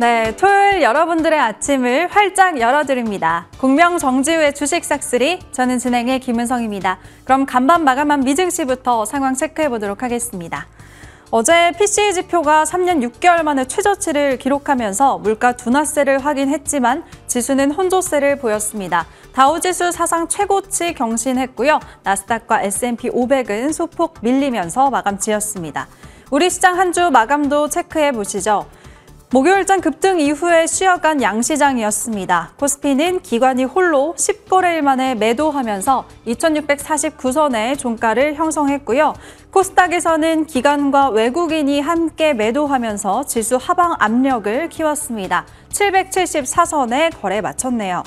네, 토요일 여러분들의 아침을 활짝 열어드립니다. 공명 정지우의 주식 싹쓸이, 저는 진행의 김은성입니다. 그럼 간밤 마감한 미증시부터 상황 체크해보도록 하겠습니다. 어제 PCE 지표가 3년 6개월 만에 최저치를 기록하면서 물가 둔화세를 확인했지만 지수는 혼조세를 보였습니다. 다우지수 사상 최고치 경신했고요. 나스닥과 S&P 500은 소폭 밀리면서 마감지였습니다. 우리 시장 한 주 마감도 체크해 보시죠. 목요일장 급등 이후에 쉬어간 양시장이었습니다. 코스피는 기관이 홀로 10거래일 만에 매도하면서 2649선의 종가를 형성했고요. 코스닥에서는 기관과 외국인이 함께 매도하면서 지수 하방 압력을 키웠습니다. 774선의 거래 마쳤네요.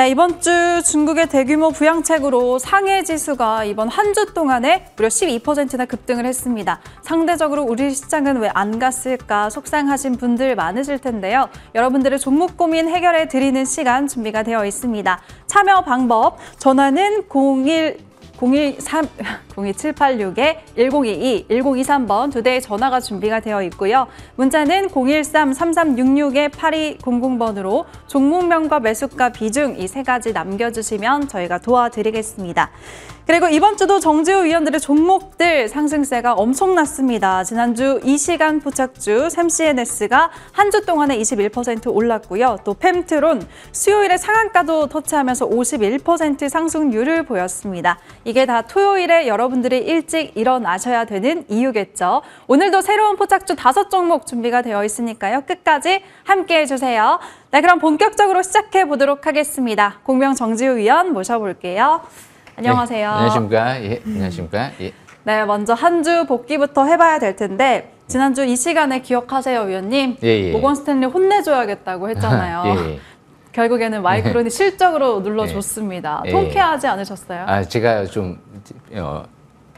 네, 이번 주 중국의 대규모 부양책으로 상해 지수가 이번 한 주 동안에 무려 12%나 급등을 했습니다. 상대적으로 우리 시장은 왜 안 갔을까 속상하신 분들 많으실 텐데요. 여러분들의 종목 고민 해결해 드리는 시간 준비가 되어 있습니다. 참여 방법 전화는 01 02786-1022-1023번 두 대의 전화가 준비가 되어 있고요. 문자는 013-3366-8200번으로 종목명과 매수가 비중 이 세 가지 남겨주시면 저희가 도와드리겠습니다. 그리고 이번 주도 정재우 위원들의 종목들 상승세가 엄청났습니다. 지난주 이 시간 포착주 샘CNS가 한 주 동안에 21% 올랐고요. 또펨트론 수요일에 상한가도 터치하면서 51% 상승률을 보였습니다. 이게 다 토요일에 여러분들이 일찍 일어나셔야 되는 이유겠죠. 오늘도 새로운 포착주 다섯 종목 준비가 되어 있으니까요. 끝까지 함께해 주세요. 네, 그럼 본격적으로 시작해 보도록 하겠습니다. 공명 정지우 위원 모셔볼게요. 안녕하세요. 네, 안녕하십니까? 예, 안녕하십니까? 예. 네, 먼저 한 주 복귀부터 해봐야 될 텐데 지난주 이 시간에 기억하세요, 위원님. 예, 예. 모건 스탠리 혼내줘야겠다고 했잖아요. 예, 예, 결국에는 마이크론이 예. 실적으로 눌러줬습니다. 통쾌하지 않으셨어요? 아, 제가 좀 어,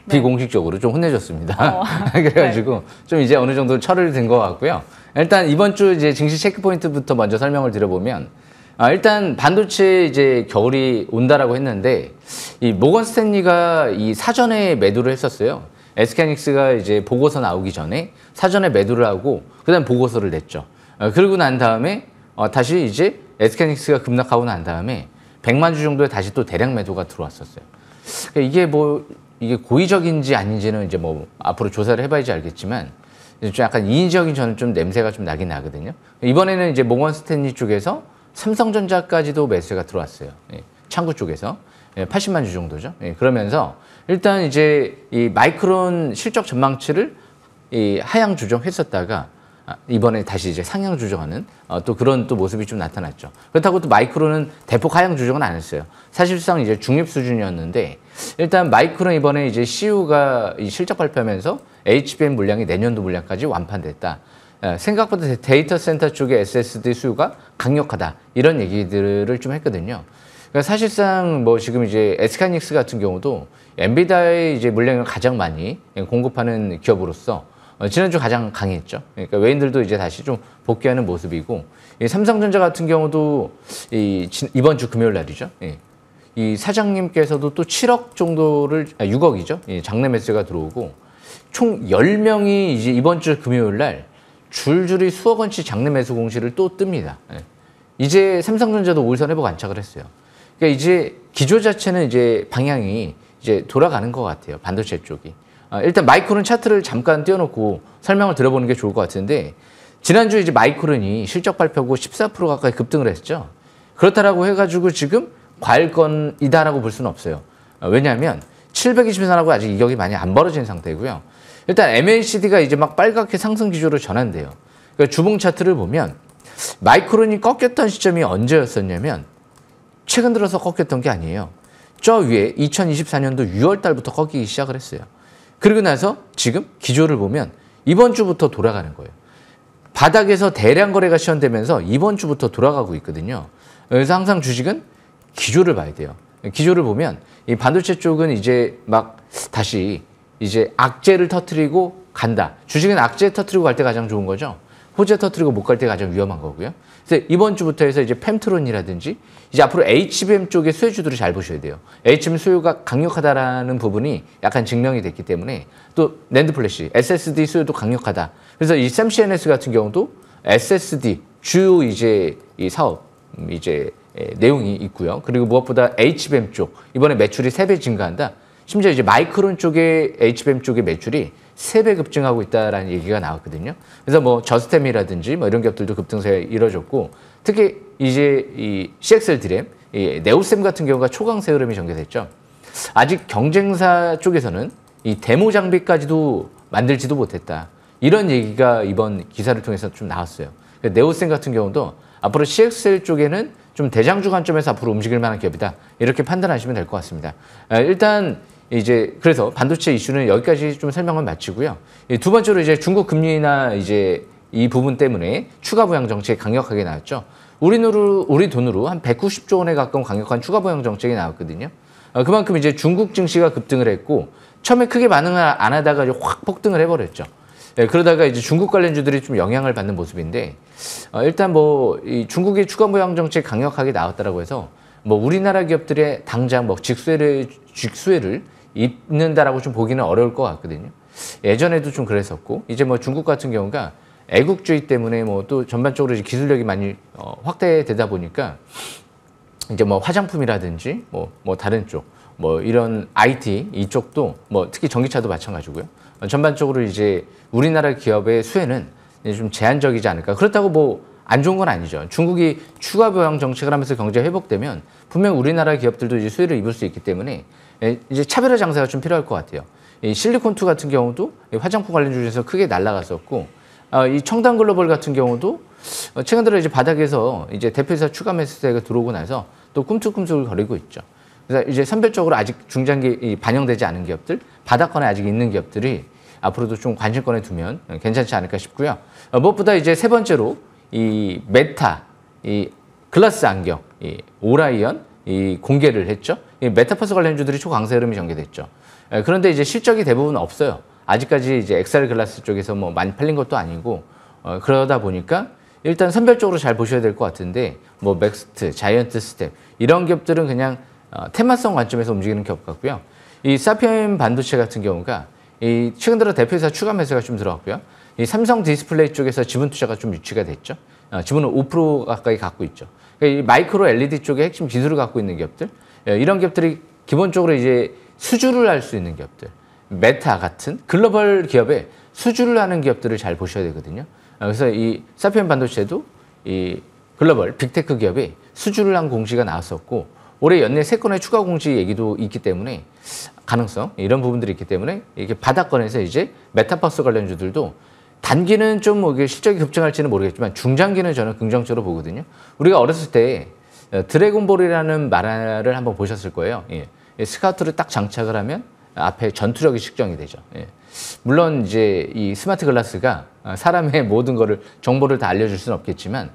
네. 비공식적으로 좀 혼내줬습니다. 어. 그래가지고 네. 좀 이제 어느 정도 철을 든 것 같고요. 일단 이번 주 이제 증시 체크포인트부터 먼저 설명을 드려보면 아, 일단 반도체 이제 겨울이 온다라고 했는데 이 모건 스탠리가 이 사전에 매도를 했었어요. 에스케닉스가 이제 보고서 나오기 전에 사전에 매도를 하고 그다음 보고서를 냈죠. 어, 그리고 난 다음에 어, 다시 이제 에스케닉스가 급락하고 난 다음에 100만 주 정도에 다시 또 대량 매도가 들어왔었어요. 그러니까 이게 뭐 이게 고의적인지 아닌지는 이제 뭐 앞으로 조사를 해봐야지 알겠지만 좀 약간 인위적인 저는 좀 냄새가 좀 나긴 나거든요. 이번에는 이제 모건 스탠리 쪽에서 삼성전자까지도 매수가 들어왔어요. 예, 창구 쪽에서. 예, 80만 주 정도죠. 예, 그러면서 일단 이제 이 마이크론 실적 전망치를 이 하향 조정했었다가 아, 이번에 다시 이제 상향 조정하는 어, 또 그런 또 모습이 좀 나타났죠. 그렇다고 또 마이크론은 대폭 하향 조정은 안 했어요. 사실상 이제 중립 수준이었는데 일단 마이크론 이번에 이제 CU가 이 실적 발표하면서 HBM 물량이 내년도 물량까지 완판됐다. 예, 생각보다 데이터 센터 쪽의 SSD 수요가 강력하다 이런 얘기들을 좀 했거든요. 그러니까 사실상 뭐 지금 이제 에스카닉스 같은 경우도 엔비디아의 이제 물량을 가장 많이 공급하는 기업으로서 어, 지난주 가장 강했죠. 그러니까 외인들도 이제 다시 좀 복귀하는 모습이고 삼성전자 같은 경우도 이, 이번 주 금요일 날이죠. 예. 이 사장님께서도 또 7억 정도를 아, 6억이죠. 예, 장내 매스가 들어오고 총 10명이 이제 이번 주 금요일 날 줄줄이 수억 원치 장내 매수 공시를 또 뜹니다. 예. 이제 삼성전자도 오선 회복 안착을 했어요. 그러니까 이제 기조 자체는 이제 방향이 이제 돌아가는 것 같아요. 반도체 쪽이. 아, 일단 마이크론 차트를 잠깐 띄워놓고 설명을 들어보는 게 좋을 것 같은데 지난주 이제 마이크론이 실적 발표고 14% 가까이 급등을 했죠. 그렇다라고 해가지고 지금 과일권이다라고 볼 수는 없어요. 아, 왜냐하면 724하고 아직 이격이 많이 안 벌어진 상태고요. 일단 MACD가 이제 막 빨갛게 상승 기조로 전환돼요. 그러니까 주봉 차트를 보면 마이크론이 꺾였던 시점이 언제였었냐면 최근 들어서 꺾였던 게 아니에요. 저 위에 2024년도 6월 달부터 꺾이기 시작을 했어요. 그리고 나서 지금 기조를 보면 이번 주부터 돌아가는 거예요. 바닥에서 대량 거래가 시연되면서 이번 주부터 돌아가고 있거든요. 그래서 항상 주식은 기조를 봐야 돼요. 기조를 보면 이 반도체 쪽은 이제 막 다시 이제 악재를 터트리고 간다. 주식은 악재 터트리고 갈 때 가장 좋은 거죠. 호재 터트리고 못 갈 때 가장 위험한 거고요. 그래서 이번 주부터 해서 이제 펨트론이라든지 이제 앞으로 HBM 쪽의 수혜주들을 잘 보셔야 돼요. HBM 수요가 강력하다라는 부분이 약간 증명이 됐기 때문에 또 랜드 플래시, SSD 수요도 강력하다. 그래서 이 SAMCNS 같은 경우도 SSD 주요 이제 이 사업 이제 내용이 있고요. 그리고 무엇보다 HBM 쪽 이번에 매출이 세 배 증가한다. 심지어 이제 마이크론 쪽에 HBM 쪽의 매출이 세배 급증하고 있다라는 얘기가 나왔거든요. 그래서 뭐 저스템이라든지 뭐 이런 기업들도 급등세 에 이뤄졌고 특히 이제 이 CXL 드램, 이 네오셈 같은 경우가 초강세 흐름이 전개됐죠. 아직 경쟁사 쪽에서는 이 데모 장비까지도 만들지도 못했다. 이런 얘기가 이번 기사를 통해서 좀 나왔어요. 그 네오셈 같은 경우도 앞으로 CXL 쪽에는 좀 대장주 관점에서 앞으로 움직일 만한 기업이다. 이렇게 판단하시면 될 것 같습니다. 아, 일단 이제 그래서 반도체 이슈는 여기까지 좀 설명을 마치고요. 두 번째로 이제 중국 금리나 이제 이 부분 때문에 추가 부양 정책이 강력하게 나왔죠. 우리 돈으로 우리 돈으로 한 190조 원에 가까운 강력한 추가 부양 정책이 나왔거든요. 어, 그만큼 이제 중국 증시가 급등을 했고 처음에 크게 반응을 안 하다가 이제 확 폭등을 해버렸죠. 예, 그러다가 이제 중국 관련주들이 좀 영향을 받는 모습인데 어, 일단 뭐 이 중국의 추가 모양 정책 강력하게 나왔다라고 해서 뭐 우리나라 기업들의 당장 뭐 직수혜를 직수를 있는다라고 좀 보기는 어려울 것 같거든요. 예전에도 좀 그랬었고 이제 뭐 중국 같은 경우가 애국주의 때문에 뭐 또 전반적으로 기술력이 많이 어, 확대되다 보니까 이제 뭐 화장품이라든지 뭐, 뭐 다른 쪽 뭐 이런 IT 이쪽도 뭐 특히 전기차도 마찬가지고요. 전반적으로 이제 우리나라 기업의 수혜는 좀 제한적이지 않을까. 그렇다고 뭐안 좋은 건 아니죠. 중국이 추가 보양 정책을 하면서 경제 회복되면 분명 우리나라 기업들도 이제 수혜를 입을 수 있기 때문에 예, 이제 차별화 장사가 좀 필요할 것 같아요. 이 실리콘투 같은 경우도 화장품 관련 주에서 크게 날라갔었고 아, 이 청담 글로벌 같은 경우도 어, 최근 들어 이제 바닥에서 이제 대표이사 추가 매수세가 들어오고 나서 또 꿈틀꿈틀 거리고 있죠. 그래서 이제 선별적으로 아직 중장기 반영되지 않은 기업들, 바닥권에 아직 있는 기업들이 앞으로도 좀 관심권에 두면 괜찮지 않을까 싶고요. 어, 무엇보다 이제 세 번째로 이 메타, 이 글라스 안경, 이 오라이언 이 공개를 했죠. 이 메타버스 관련 주들이 초강세 흐름이 전개됐죠. 예, 그런데 이제 실적이 대부분 없어요. 아직까지 이제 엑셀 글라스 쪽에서 뭐 많이 팔린 것도 아니고 어, 그러다 보니까 일단 선별적으로 잘 보셔야 될 것 같은데 뭐 맥스트, 자이언트 스텝 이런 기업들은 그냥 어, 테마성 관점에서 움직이는 기업 같고요. 이 사피엔 반도체 같은 경우가 이 최근 들어 대표이사 추가 매수가 좀 들어왔고요. 이 삼성 디스플레이 쪽에서 지분 투자가 좀 유치가 됐죠. 어, 지분은 5% 가까이 갖고 있죠. 그러니까 이 마이크로 LED 쪽의 핵심 기술을 갖고 있는 기업들 예, 이런 기업들이 기본적으로 이제 수주를 할 수 있는 기업들 메타 같은 글로벌 기업에 수주를 하는 기업들을 잘 보셔야 되거든요. 어, 그래서 이 사피엔 반도체도 이 글로벌 빅테크 기업이 수주를 한 공시가 나왔었고 올해 연내 세 건의 추가 공시 얘기도 있기 때문에 가능성 이런 부분들이 있기 때문에 이렇게 바닥권에서 이제 메타버스 관련주들도 단기는 좀뭐 실적이 급증할지는 모르겠지만 중장기는 저는 긍정적으로 보거든요. 우리가 어렸을 때 어, 드래곤볼이라는 만화를 한번 보셨을 거예요. 예. 스카우트를 딱 장착을 하면 앞에 전투력이 측정이 되죠. 예. 물론 이제 이 스마트 글라스가 어, 사람의 모든 거를 정보를 다 알려줄 수는 없겠지만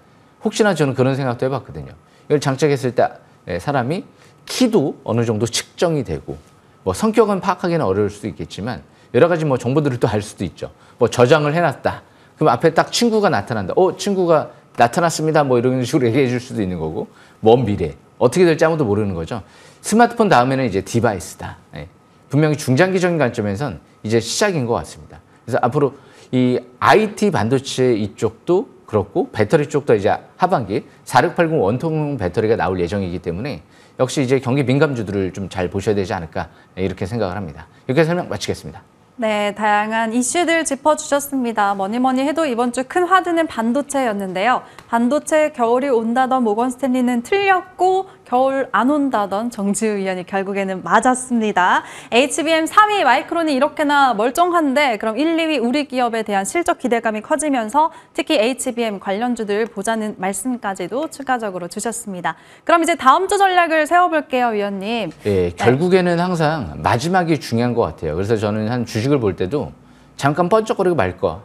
혹시나 저는 그런 생각도 해봤거든요. 이걸 장착했을 때 예, 사람이 키도 어느 정도 측정이 되고 뭐 성격은 파악하기는 어려울 수도 있겠지만 여러 가지 뭐 정보들을 또 알 수도 있죠. 뭐 저장을 해놨다. 그럼 앞에 딱 친구가 나타난다. 어, 친구가 나타났습니다. 뭐 이런 식으로 얘기해 줄 수도 있는 거고. 먼 미래. 어떻게 될지 아무도 모르는 거죠. 스마트폰 다음에는 이제 디바이스다. 예. 분명히 중장기적인 관점에선 이제 시작인 것 같습니다. 그래서 앞으로 이 IT 반도체 이쪽도 그렇고 배터리 쪽도 이제 하반기 4680 원통 배터리가 나올 예정이기 때문에 역시 이제 경기 민감주들을 좀 잘 보셔야 되지 않을까 예, 이렇게 생각을 합니다. 이렇게 설명 마치겠습니다. 네, 다양한 이슈들 짚어주셨습니다. 뭐니 뭐니 해도 이번 주 큰 화두는 반도체였는데요. 반도체 겨울이 온다던 모건 스탠리는 틀렸고 겨울 안 온다던 정지우 의원이 결국에는 맞았습니다. HBM 3위 마이크론이 이렇게나 멀쩡한데 그럼 1, 2위 우리 기업에 대한 실적 기대감이 커지면서 특히 HBM 관련주들 보자는 말씀까지도 추가적으로 주셨습니다. 그럼 이제 다음 주 전략을 세워볼게요, 위원님. 예, 네, 결국에는 항상 마지막이 중요한 것 같아요. 그래서 저는 한 주식을 볼 때도 잠깐 번쩍거리고 말 거.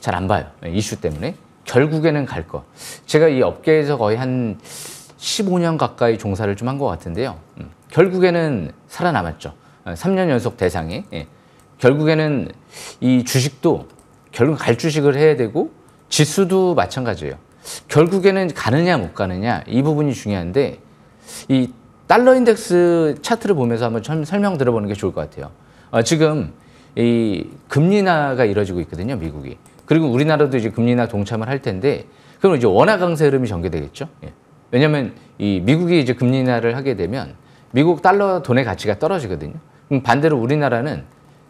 잘 안 봐요. 이슈 때문에. 결국에는 갈 거. 제가 이 업계에서 거의 한 15년 가까이 종사를 좀 한 것 같은데요. 음, 결국에는 살아남았죠. 3년 어, 연속 대상이 예. 결국에는 이 주식도 결국 갈 주식을 해야 되고 지수도 마찬가지예요. 결국에는 가느냐 못 가느냐 이 부분이 중요한데 이 달러 인덱스 차트를 보면서 한번 설명 들어보는 게 좋을 것 같아요. 어, 지금 이 금리나가 이뤄지고 있거든요, 미국이. 그리고 우리나라도 이제 금리나 동참을 할 텐데 그럼 이제 원화 강세 흐름이 전개되겠죠. 예. 왜냐하면 이 미국이 이제 금리 인하를 하게 되면 미국 달러 돈의 가치가 떨어지거든요. 그럼 반대로 우리나라는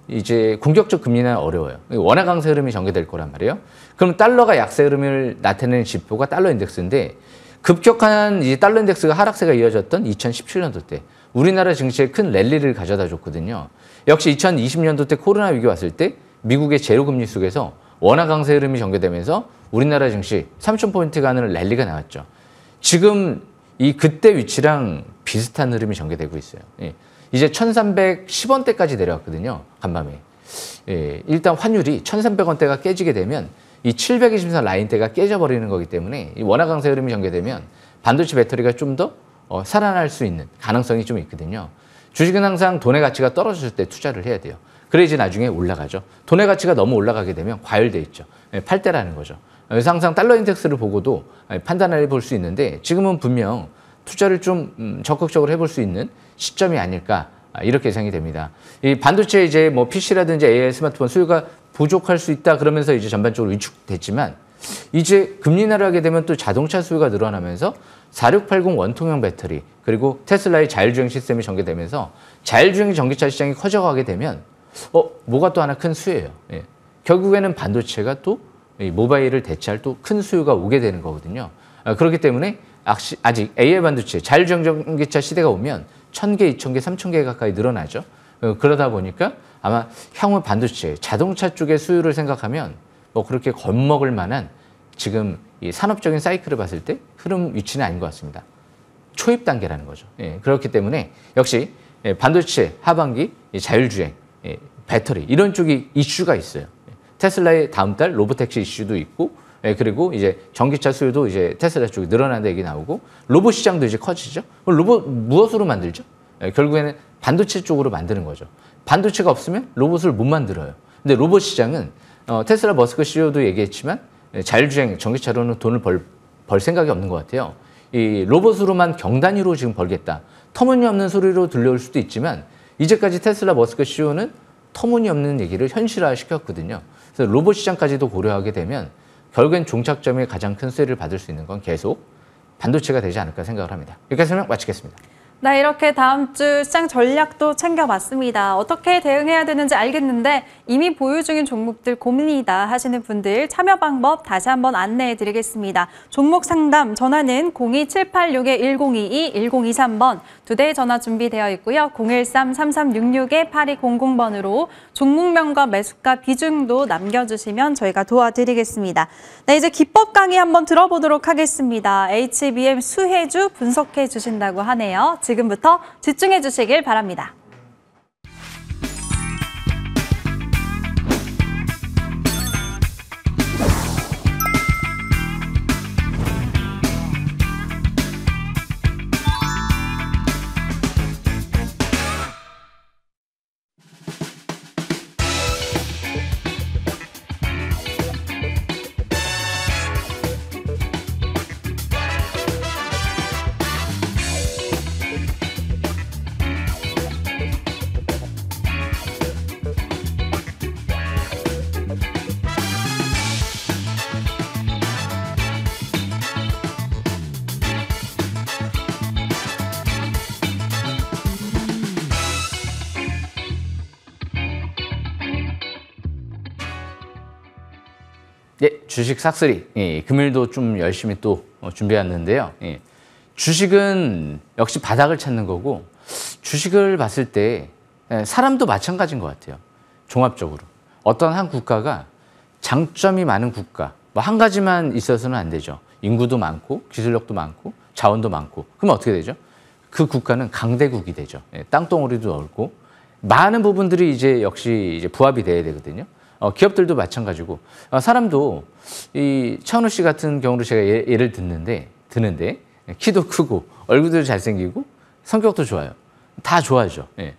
이제 공격적 금리 인하 어려워요. 원화 강세 흐름이 전개될 거란 말이에요. 그럼 달러가 약세 흐름을 나타내는 지표가 달러 인덱스인데 급격한 이제 달러 인덱스가 하락세가 이어졌던 2017년도 때 우리나라 증시에 큰 랠리를 가져다 줬거든요. 역시 2020년도 때 코로나 위기 왔을 때 미국의 제로금리 속에서 원화 강세 흐름이 전개되면서 우리나라 증시 3,000포인트가 는 랠리가 나왔죠. 지금 이 그때 위치랑 비슷한 흐름이 전개되고 있어요. 예. 이제 1310원대까지 내려왔거든요. 간밤에. 예, 일단 환율이 1300원대가 깨지게 되면 이 724 라인대가 깨져버리는 거기 때문에 원화 강세 흐름이 전개되면 반도체 배터리가 좀더 어, 살아날 수 있는 가능성이 좀 있거든요. 주식은 항상 돈의 가치가 떨어졌을 때 투자를 해야 돼요. 그래야지 나중에 올라가죠. 돈의 가치가 너무 올라가게 되면 과열돼 있죠. 예, 팔 때라는 거죠. 그래서 항상 달러 인덱스를 보고도 판단을 해볼 수 있는데 지금은 분명 투자를 좀 음, 적극적으로 해볼 수 있는 시점이 아닐까 아, 이렇게 예상이 됩니다. 이 반도체 이제 뭐 PC라든지 AI 스마트폰 수요가 부족할 수 있다 그러면서 이제 전반적으로 위축됐지만 이제 금리 나락하게 되면 또 자동차 수요가 늘어나면서 4680 원통형 배터리 그리고 테슬라의 자율주행 시스템이 전개되면서 자율주행 전기차 시장이 커져가게 되면 어 뭐가 또 하나 큰 수예요. 예. 결국에는 반도체가 또 모바일을 대체할 또 큰 수요가 오게 되는 거거든요. 아, 그렇기 때문에 아직 AI 반도체, 자율전기차 시대가 오면 1000개, 2000개, 3000개 가까이 늘어나죠. 어, 그러다 보니까 아마 향후 반도체, 자동차 쪽의 수요를 생각하면 뭐 그렇게 겁먹을 만한 지금 산업적인 사이클을 봤을 때 흐름 위치는 아닌 것 같습니다. 초입 단계라는 거죠. 예, 그렇기 때문에 역시 예, 반도체 하반기 자율주행, 예, 배터리 이런 쪽이 이슈가 있어요. 테슬라의 다음 달 로보택시 이슈도 있고 예, 그리고 이제 전기차 수요도 이제 테슬라 쪽이 늘어난다 얘기 나오고 로봇 시장도 이제 커지죠. 로봇 무엇으로 만들죠? 예, 결국에는 반도체 쪽으로 만드는 거죠. 반도체가 없으면 로봇을 못 만들어요. 근데 로봇 시장은 어, 테슬라 머스크 CEO도 얘기했지만 예, 자율주행 전기차로는 돈을 벌, 벌 생각이 없는 것 같아요. 이 로봇으로만 경단위로 지금 벌겠다. 터무니없는 소리로 들려올 수도 있지만 이제까지 테슬라 머스크 CEO는 터무니없는 얘기를 현실화시켰거든요. 그래서 로봇 시장까지도 고려하게 되면 결국엔 종착점에 가장 큰 수혜를 받을 수 있는 건 계속 반도체가 되지 않을까 생각을 합니다. 여기까지 설명 마치겠습니다. 네, 이렇게 다음 주 시장 전략도 챙겨봤습니다. 어떻게 대응해야 되는지 알겠는데 이미 보유 중인 종목들 고민이다 하시는 분들 참여 방법 다시 한번 안내해 드리겠습니다. 종목 상담 전화는 02786-1022-1023번 두 대의 전화 준비되어 있고요. 013-3366-8200번으로 종목명과 매수가 비중도 남겨주시면 저희가 도와드리겠습니다. 네, 이제 기법 강의 한번 들어보도록 하겠습니다. HBM 수혜주 분석해 주신다고 하네요. 지금부터 집중해 주시길 바랍니다. 예, 주식 싹쓸이. 예, 예, 금일도 좀 열심히 또 어, 준비했는데요. 예, 주식은 역시 바닥을 찾는 거고 주식을 봤을 때 예, 사람도 마찬가지인 것 같아요. 종합적으로 어떤 한 국가가 장점이 많은 국가 뭐 한 가지만 있어서는 안 되죠. 인구도 많고 기술력도 많고 자원도 많고 그러면 어떻게 되죠? 그 국가는 강대국이 되죠. 예, 땅덩어리도 넓고 많은 부분들이 이제 역시 이제 부합이 돼야 되거든요. 어, 기업들도 마찬가지고 어, 사람도 이 차은우 씨 같은 경우로 제가 예, 를 듣는데 드는데 예, 키도 크고 얼굴도 잘생기고 성격도 좋아요. 다 좋아하죠. 예.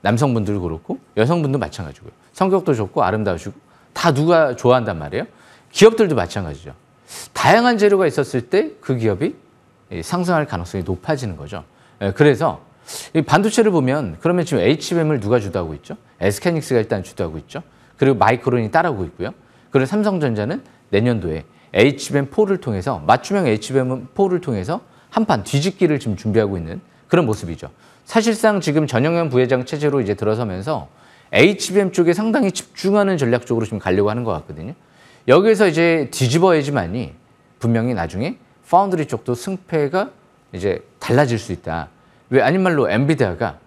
남성분들도 그렇고 여성분도 마찬가지고요. 성격도 좋고 아름다우시고 다 누가 좋아한단 말이에요. 기업들도 마찬가지죠. 다양한 재료가 있었을 때 그 기업이 예, 상승할 가능성이 높아지는 거죠. 예, 그래서 반도체를 보면 그러면 지금 HBM을 누가 주도하고 있죠? SK닉스가 일단 주도하고 있죠. 그리고 마이크론이 따라오고 있고요. 그리고 삼성전자는 내년도에 HBM4를 통해서 맞춤형 HBM4를 통해서 한판 뒤집기를 지금 준비하고 있는 그런 모습이죠. 사실상 지금 전영현 부회장 체제로 이제 들어서면서 HBM 쪽에 상당히 집중하는 전략 쪽으로 지금 가려고 하는 것 같거든요. 여기에서 이제 뒤집어야지만이 분명히 나중에 파운드리 쪽도 승패가 이제 달라질 수 있다. 왜 아닌 말로 엔비디아가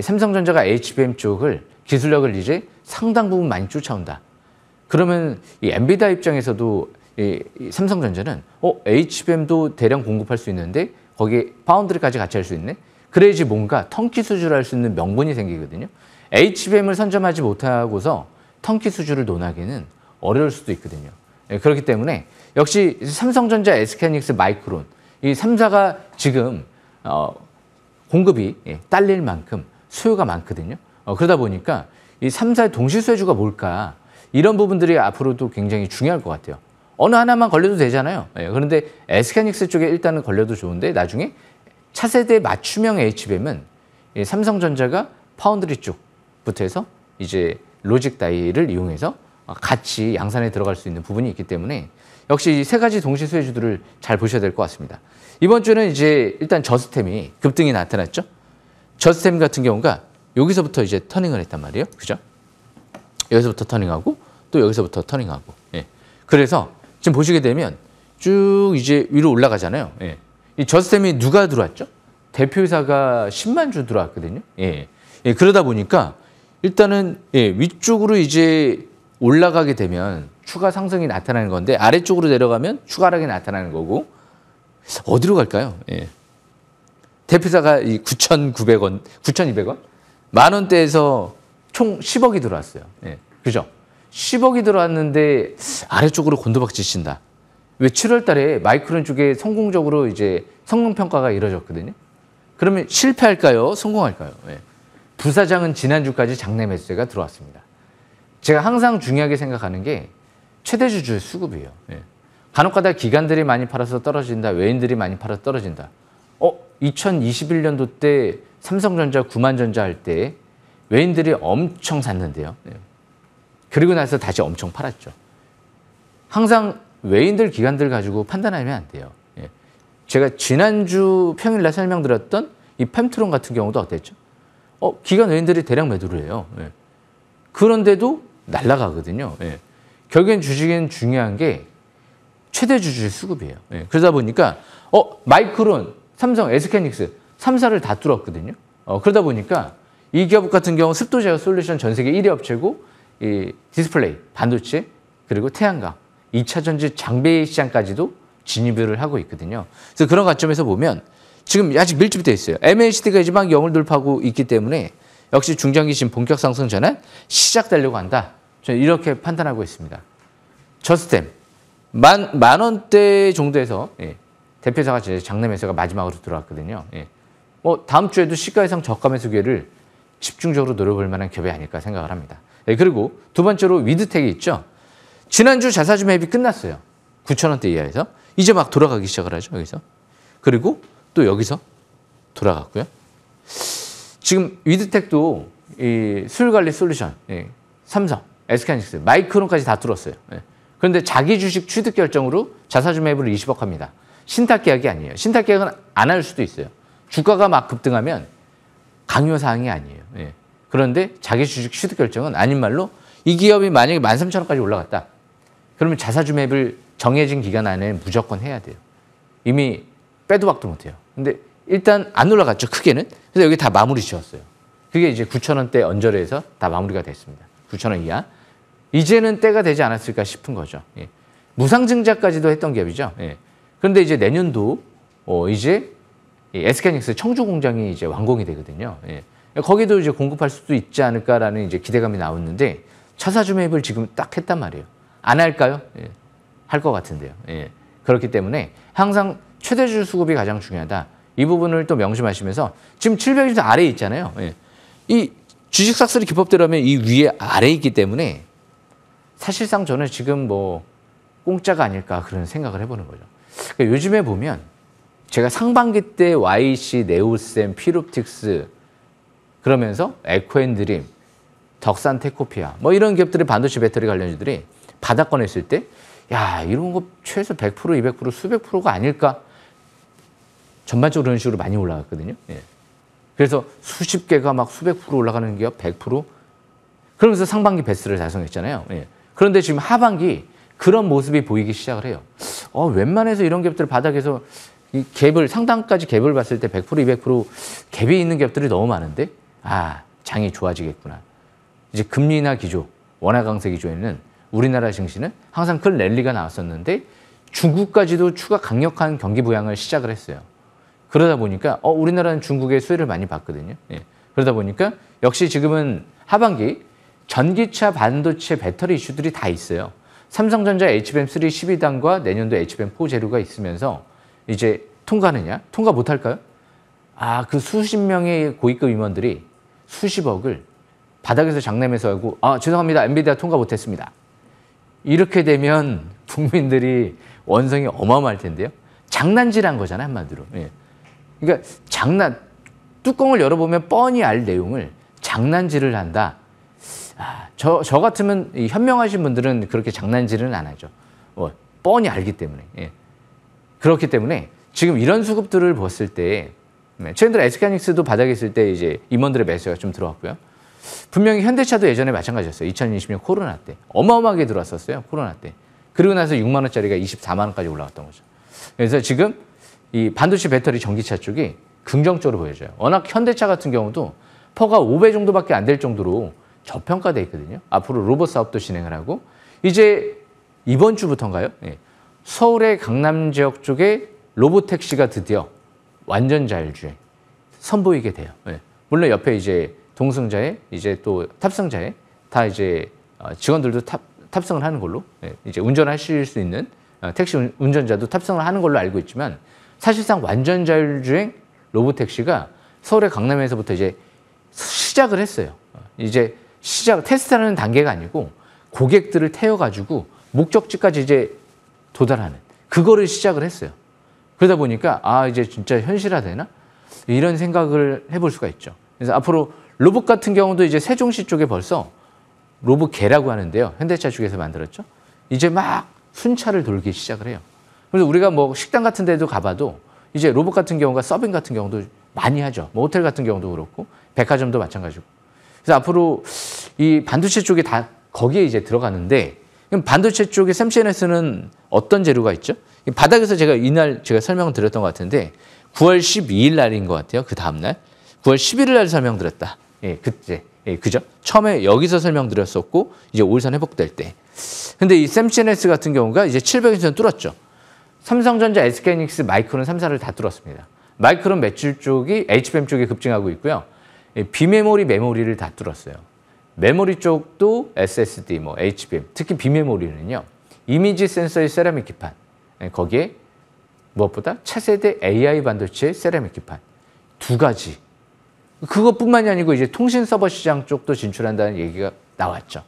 삼성전자가 HBM 쪽을 기술력을 이제 상당 부분 많이 쫓아온다. 그러면 이 엔비디아 입장에서도 이, 삼성전자는 어 HBM도 대량 공급할 수 있는데 거기에 파운드리까지 같이 할 수 있네. 그래야지 뭔가 턴키 수주를 할 수 있는 명분이 생기거든요. HBM을 선점하지 못하고서 턴키 수주를 논하기는 어려울 수도 있거든요. 예, 그렇기 때문에 역시 삼성전자, s k 닉스 마이크론 이 3사가 지금 어, 공급이 예, 딸릴 만큼 수요가 많거든요. 어, 그러다 보니까 이 3사의 동시소유주가 뭘까 이런 부분들이 앞으로도 굉장히 중요할 것 같아요. 어느 하나만 걸려도 되잖아요. 예, 그런데 에스케닉스 쪽에 일단은 걸려도 좋은데 나중에 차세대 맞춤형 HBM은 예, 삼성전자가 파운드리 쪽부터 해서 이제 로직 다이를 이용해서 같이 양산에 들어갈 수 있는 부분이 있기 때문에 역시 이 세 가지 동시 소유주들을 잘 보셔야 될 것 같습니다. 이번 주는 이제 일단 저스템이 급등이 나타났죠. 저스템 같은 경우가 여기서부터 이제 터닝을 했단 말이에요. 그죠? 여기서부터 터닝하고 또 여기서부터 터닝하고. 예. 그래서 지금 보시게 되면 쭉 이제 위로 올라가잖아요. 예. 이 저스템이 누가 들어왔죠? 대표이사가 10만 주 들어왔거든요. 예. 예. 그러다 보니까 일단은 예, 위쪽으로 이제 올라가게 되면 추가 상승이 나타나는 건데 아래쪽으로 내려가면 추가 하락이 나타나는 거고 어디로 갈까요? 예. 대표사가 이 9,900원, 9,200원? 만 원대에서 총 10억이 들어왔어요. 예. 그죠? 10억이 들어왔는데 아래쪽으로 곤두박질 친다. 왜 7월 달에 마이크론 쪽에 성공적으로 이제 성능 평가가 이뤄졌거든요. 그러면 실패할까요? 성공할까요? 예. 부사장은 지난주까지 장내 매수세가 들어왔습니다. 제가 항상 중요하게 생각하는 게 최대주주의 수급이에요. 예. 간혹가다 기관들이 많이 팔아서 떨어진다. 외인들이 많이 팔아서 떨어진다. 어? 2021년도 때 삼성전자, 구만전자 할 때 외인들이 엄청 샀는데요. 네. 그리고 나서 다시 엄청 팔았죠. 항상 외인들 기관들 가지고 판단하면 안 돼요. 예. 제가 지난주 평일날 설명드렸던 이펨트론 같은 경우도 어땠죠? 어, 기관 외인들이 대량 매도를 해요. 예. 그런데도 날라가거든요. 예. 결국엔 주식엔 중요한 게 최대 주주의 수급이에요. 그러다 보니까 어, 마이크론, 삼성, 에스케닉스 3사를 다 뚫었거든요. 어, 그러다 보니까 이 기업 같은 경우 습도 제어 솔루션 전 세계 1위 업체고 이 디스플레이, 반도체, 그리고 태양광, 2차 전지 장비 시장까지도 진입을 하고 있거든요. 그래서 그런 관점에서 보면 지금 아직 밀집돼 있어요. MHD가 이제 막 0을 돌파하고 있기 때문에 역시 중장기 신 본격 상승 전에 시작되려고 한다. 저는 이렇게 판단하고 있습니다. 저스템 만, 만 원대 정도에서 예, 대표사가 장내 매수가 마지막으로 들어왔거든요. 예. 뭐 다음 주에도 시가 이상 저가 매수기를 집중적으로 노려볼 만한 기업이 아닐까 생각을 합니다. 네, 그리고 두 번째로 위드텍이 있죠. 지난주 자사주 매입이 끝났어요. 9천원대 이하에서. 이제 막 돌아가기 시작을 하죠. 여기서. 그리고 또 여기서 돌아갔고요. 지금 위드텍도 이 수율관리 솔루션, 예, 삼성, SK하이닉스, 마이크론까지 다 뚫었어요. 예. 그런데 자기 주식 취득 결정으로 자사주 매입을 20억 합니다. 신탁 계약이 아니에요. 신탁 계약은 안 할 수도 있어요. 주가가 막 급등하면 강요 사항이 아니에요. 예. 그런데 자기 주식 취득 결정은 아닌 말로 이 기업이 만약에 13,000원까지 올라갔다. 그러면 자사주 매입을 정해진 기간 안에 무조건 해야 돼요. 이미 빼도 박도 못해요. 근데 일단 안 올라갔죠, 크게는. 그래서 여기 다 마무리 지었어요. 그게 이제 9,000원대 언저리에서 다 마무리가 됐습니다. 9,000원 이하. 이제는 때가 되지 않았을까 싶은 거죠. 예. 무상증자까지도 했던 기업이죠. 예. 그런데 이제 내년도 어, 이제 SK하이닉스 청주 공장이 이제 완공이 되거든요. 예. 거기도 이제 공급할 수도 있지 않을까라는 이제 기대감이 나왔는데 차사주 매입을 지금 딱 했단 말이에요. 안 할까요? 예. 할것 같은데요. 예. 그렇기 때문에 항상 최대주 수급이 가장 중요하다. 이 부분을 또 명심하시면서 지금 720도 아래에 있잖아요. 예. 이 주식 삭스리 기법대로 하면 이 위에 아래에 있기 때문에 사실상 저는 지금 뭐 공짜가 아닐까 그런 생각을 해보는 거죠. 그러니까 요즘에 보면 제가 상반기 때 YC, 네오쌤 피룹틱스 그러면서 에코앤드림, 덕산 테코피아 뭐 이런 기업들의 반도체 배터리 관련주들이 바닥꺼냈을때 야, 이런 거 최소 100%, 200%, 수백 프로가 아닐까? 전반적으로 그런 식으로 많이 올라갔거든요. 예. 그래서 수십 개가 막 수백 프로 올라가는 기업 100% 그러면서 상반기 베스트를 달성했잖아요. 예. 그런데 지금 하반기 그런 모습이 보이기 시작을 해요. 어, 웬만해서 이런 기업들 바닥에서 이 갭을 상당까지 갭을 봤을 때 100% 200% 갭이 있는 기업들이 너무 많은데 아 장이 좋아지겠구나. 이제 금리나 기조 원화 강세 기조에는 우리나라 증시는 항상 큰 랠리가 나왔었는데 중국까지도 추가 강력한 경기 부양을 시작을 했어요. 그러다 보니까 어, 우리나라는 중국의 수혜를 많이 받거든요. 예. 그러다 보니까 역시 지금은 하반기 전기차, 반도체, 배터리 이슈들이 다 있어요. 삼성전자 HBM3 12단과 내년도 HBM4 재료가 있으면서 이제 통과느냐? 하 통과 못할까요? 아, 그 수십 명의 고위급 임원들이 수십억을 바닥에서 장내면서 알고 아, 죄송합니다. 엔비디아 통과 못했습니다. 이렇게 되면 국민들이 원성이 어마어마할 텐데요. 장난질한 거잖아요, 한마디로. 예. 그러니까 장난, 뚜껑을 열어보면 뻔히 알 내용을 장난질을 한다. 아, 저, 저 같으면 현명하신 분들은 그렇게 장난질은 안 하죠. 어, 뻔히 알기 때문에. 예. 그렇기 때문에 지금 이런 수급들을 봤을 때 네, 최근들 에스카닉스도 바닥에 있을 때 이제 임원들의 매수가 좀 들어왔고요. 분명히 현대차도 예전에 마찬가지였어요. 2020년 코로나 때 어마어마하게 들어왔었어요. 코로나 때. 그리고 나서 6만 원짜리가 24만 원까지 올라갔던 거죠. 그래서 지금 이 반도체 배터리 전기차 쪽이 긍정적으로 보여져요. 워낙 현대차 같은 경우도 퍼가 5배 정도밖에 안 될 정도로 저평가돼 있거든요. 앞으로 로봇 사업도 진행을 하고 이제 이번 주부터인가요? 예. 서울의 강남 지역 쪽에 로봇 택시가 드디어 완전 자율주행 선보이게 돼요. 네. 물론 옆에 이제 동승자에 이제 또 탑승자에 다 이제 어, 직원들도 탑, 탑승을 하는 걸로 네. 이제 운전하실 수 있는 어, 택시 운전자도 탑승을 하는 걸로 알고 있지만 사실상 완전 자율주행 로봇 택시가 서울의 강남에서부터 이제 시작을 했어요. 이제 시작 테스트하는 단계가 아니고 고객들을 태워가지고 목적지까지 이제 도달하는 그거를 시작을 했어요. 그러다 보니까 아 이제 진짜 현실화되나 이런 생각을 해볼 수가 있죠. 그래서 앞으로 로봇 같은 경우도 이제 세종시 쪽에 벌써 로봇 개라고 하는데요. 현대차 쪽에서 만들었죠. 이제 막순찰을 돌기 시작을 해요. 그래서 우리가 뭐 식당 같은 데도 가봐도 이제 로봇 같은 경우가 서빙 같은 경우도 많이 하죠. 뭐 호텔 같은 경우도 그렇고 백화점도 마찬가지고. 그래서 앞으로 이 반도체 쪽이 다 거기에 이제 들어가는데 그럼 반도체 쪽에 샘센에서는 어떤 재료가 있죠? 바닥에서 제가 이날 제가 설명을 드렸던 것 같은데 9월 12일 날인 것 같아요. 그 다음 날. 9월 11일 날 설명드렸다. 예, 그때. 예, 그죠? 처음에 여기서 설명드렸었고 이제 올산 회복될 때. 근데 이 샘치네스 같은 경우가 이제 700일선 뚫었죠. 삼성전자, SK닉스, 마이크론 3사를 다 뚫었습니다. 마이크론 매출 쪽이 HBM 쪽에 급증하고 있고요. 비메모리 메모리를 다 뚫었어요. 메모리 쪽도 SSD, 뭐 HBM, 특히 비메모리는요. 이미지 센서의 세라믹 기판, 예, 거기에 무엇보다 차세대 AI 반도체의 세라믹 기판 두 가지. 그것뿐만이 아니고 이제 통신 서버 시장 쪽도 진출한다는 얘기가 나왔죠.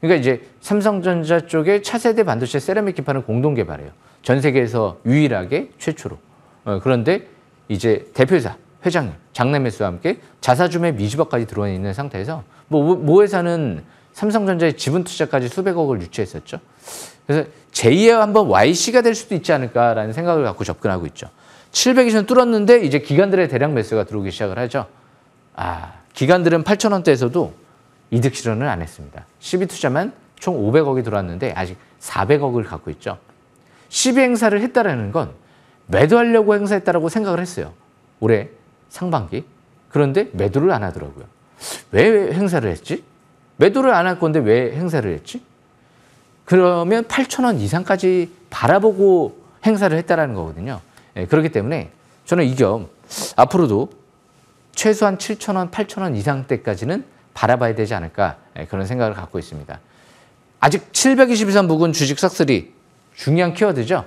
그러니까 이제 삼성전자 쪽에 차세대 반도체 세라믹 기판을 공동 개발해요. 전 세계에서 유일하게 최초로. 어, 그런데 이제 대표자 회장님, 장남매수와 함께 자사주매 미주박까지 들어와 있는 상태에서 뭐모 뭐, 뭐 회사는 삼성전자의 지분 투자까지 수백억을 유치했었죠. 그래서 제2의 한번 YC가 될 수도 있지 않을까라는 생각을 갖고 접근하고 있죠. 700이선 뚫었는데 이제 기관들의 대량 매수가 들어오기 시작을 하죠. 아, 기관들은 8천원대에서도 이득 실현을 안 했습니다. 12투자만 총 500억이 들어왔는데 아직 400억을 갖고 있죠. 12 행사를 했다라는 건 매도하려고 행사했다라고 생각을 했어요. 올해 상반기. 그런데 매도를 안 하더라고요. 왜 행사를 했지? 매도를 안 할 건데 왜 행사를 했지? 그러면 8천원 이상까지 바라보고 행사를 했다라는 거거든요. 예, 그렇기 때문에 저는 이 겸 앞으로도 최소한 7천원 8천원 이상 때까지는 바라봐야 되지 않을까 예, 그런 생각을 갖고 있습니다. 아직 722선 부근 주식 싹쓸이 중요한 키워드죠.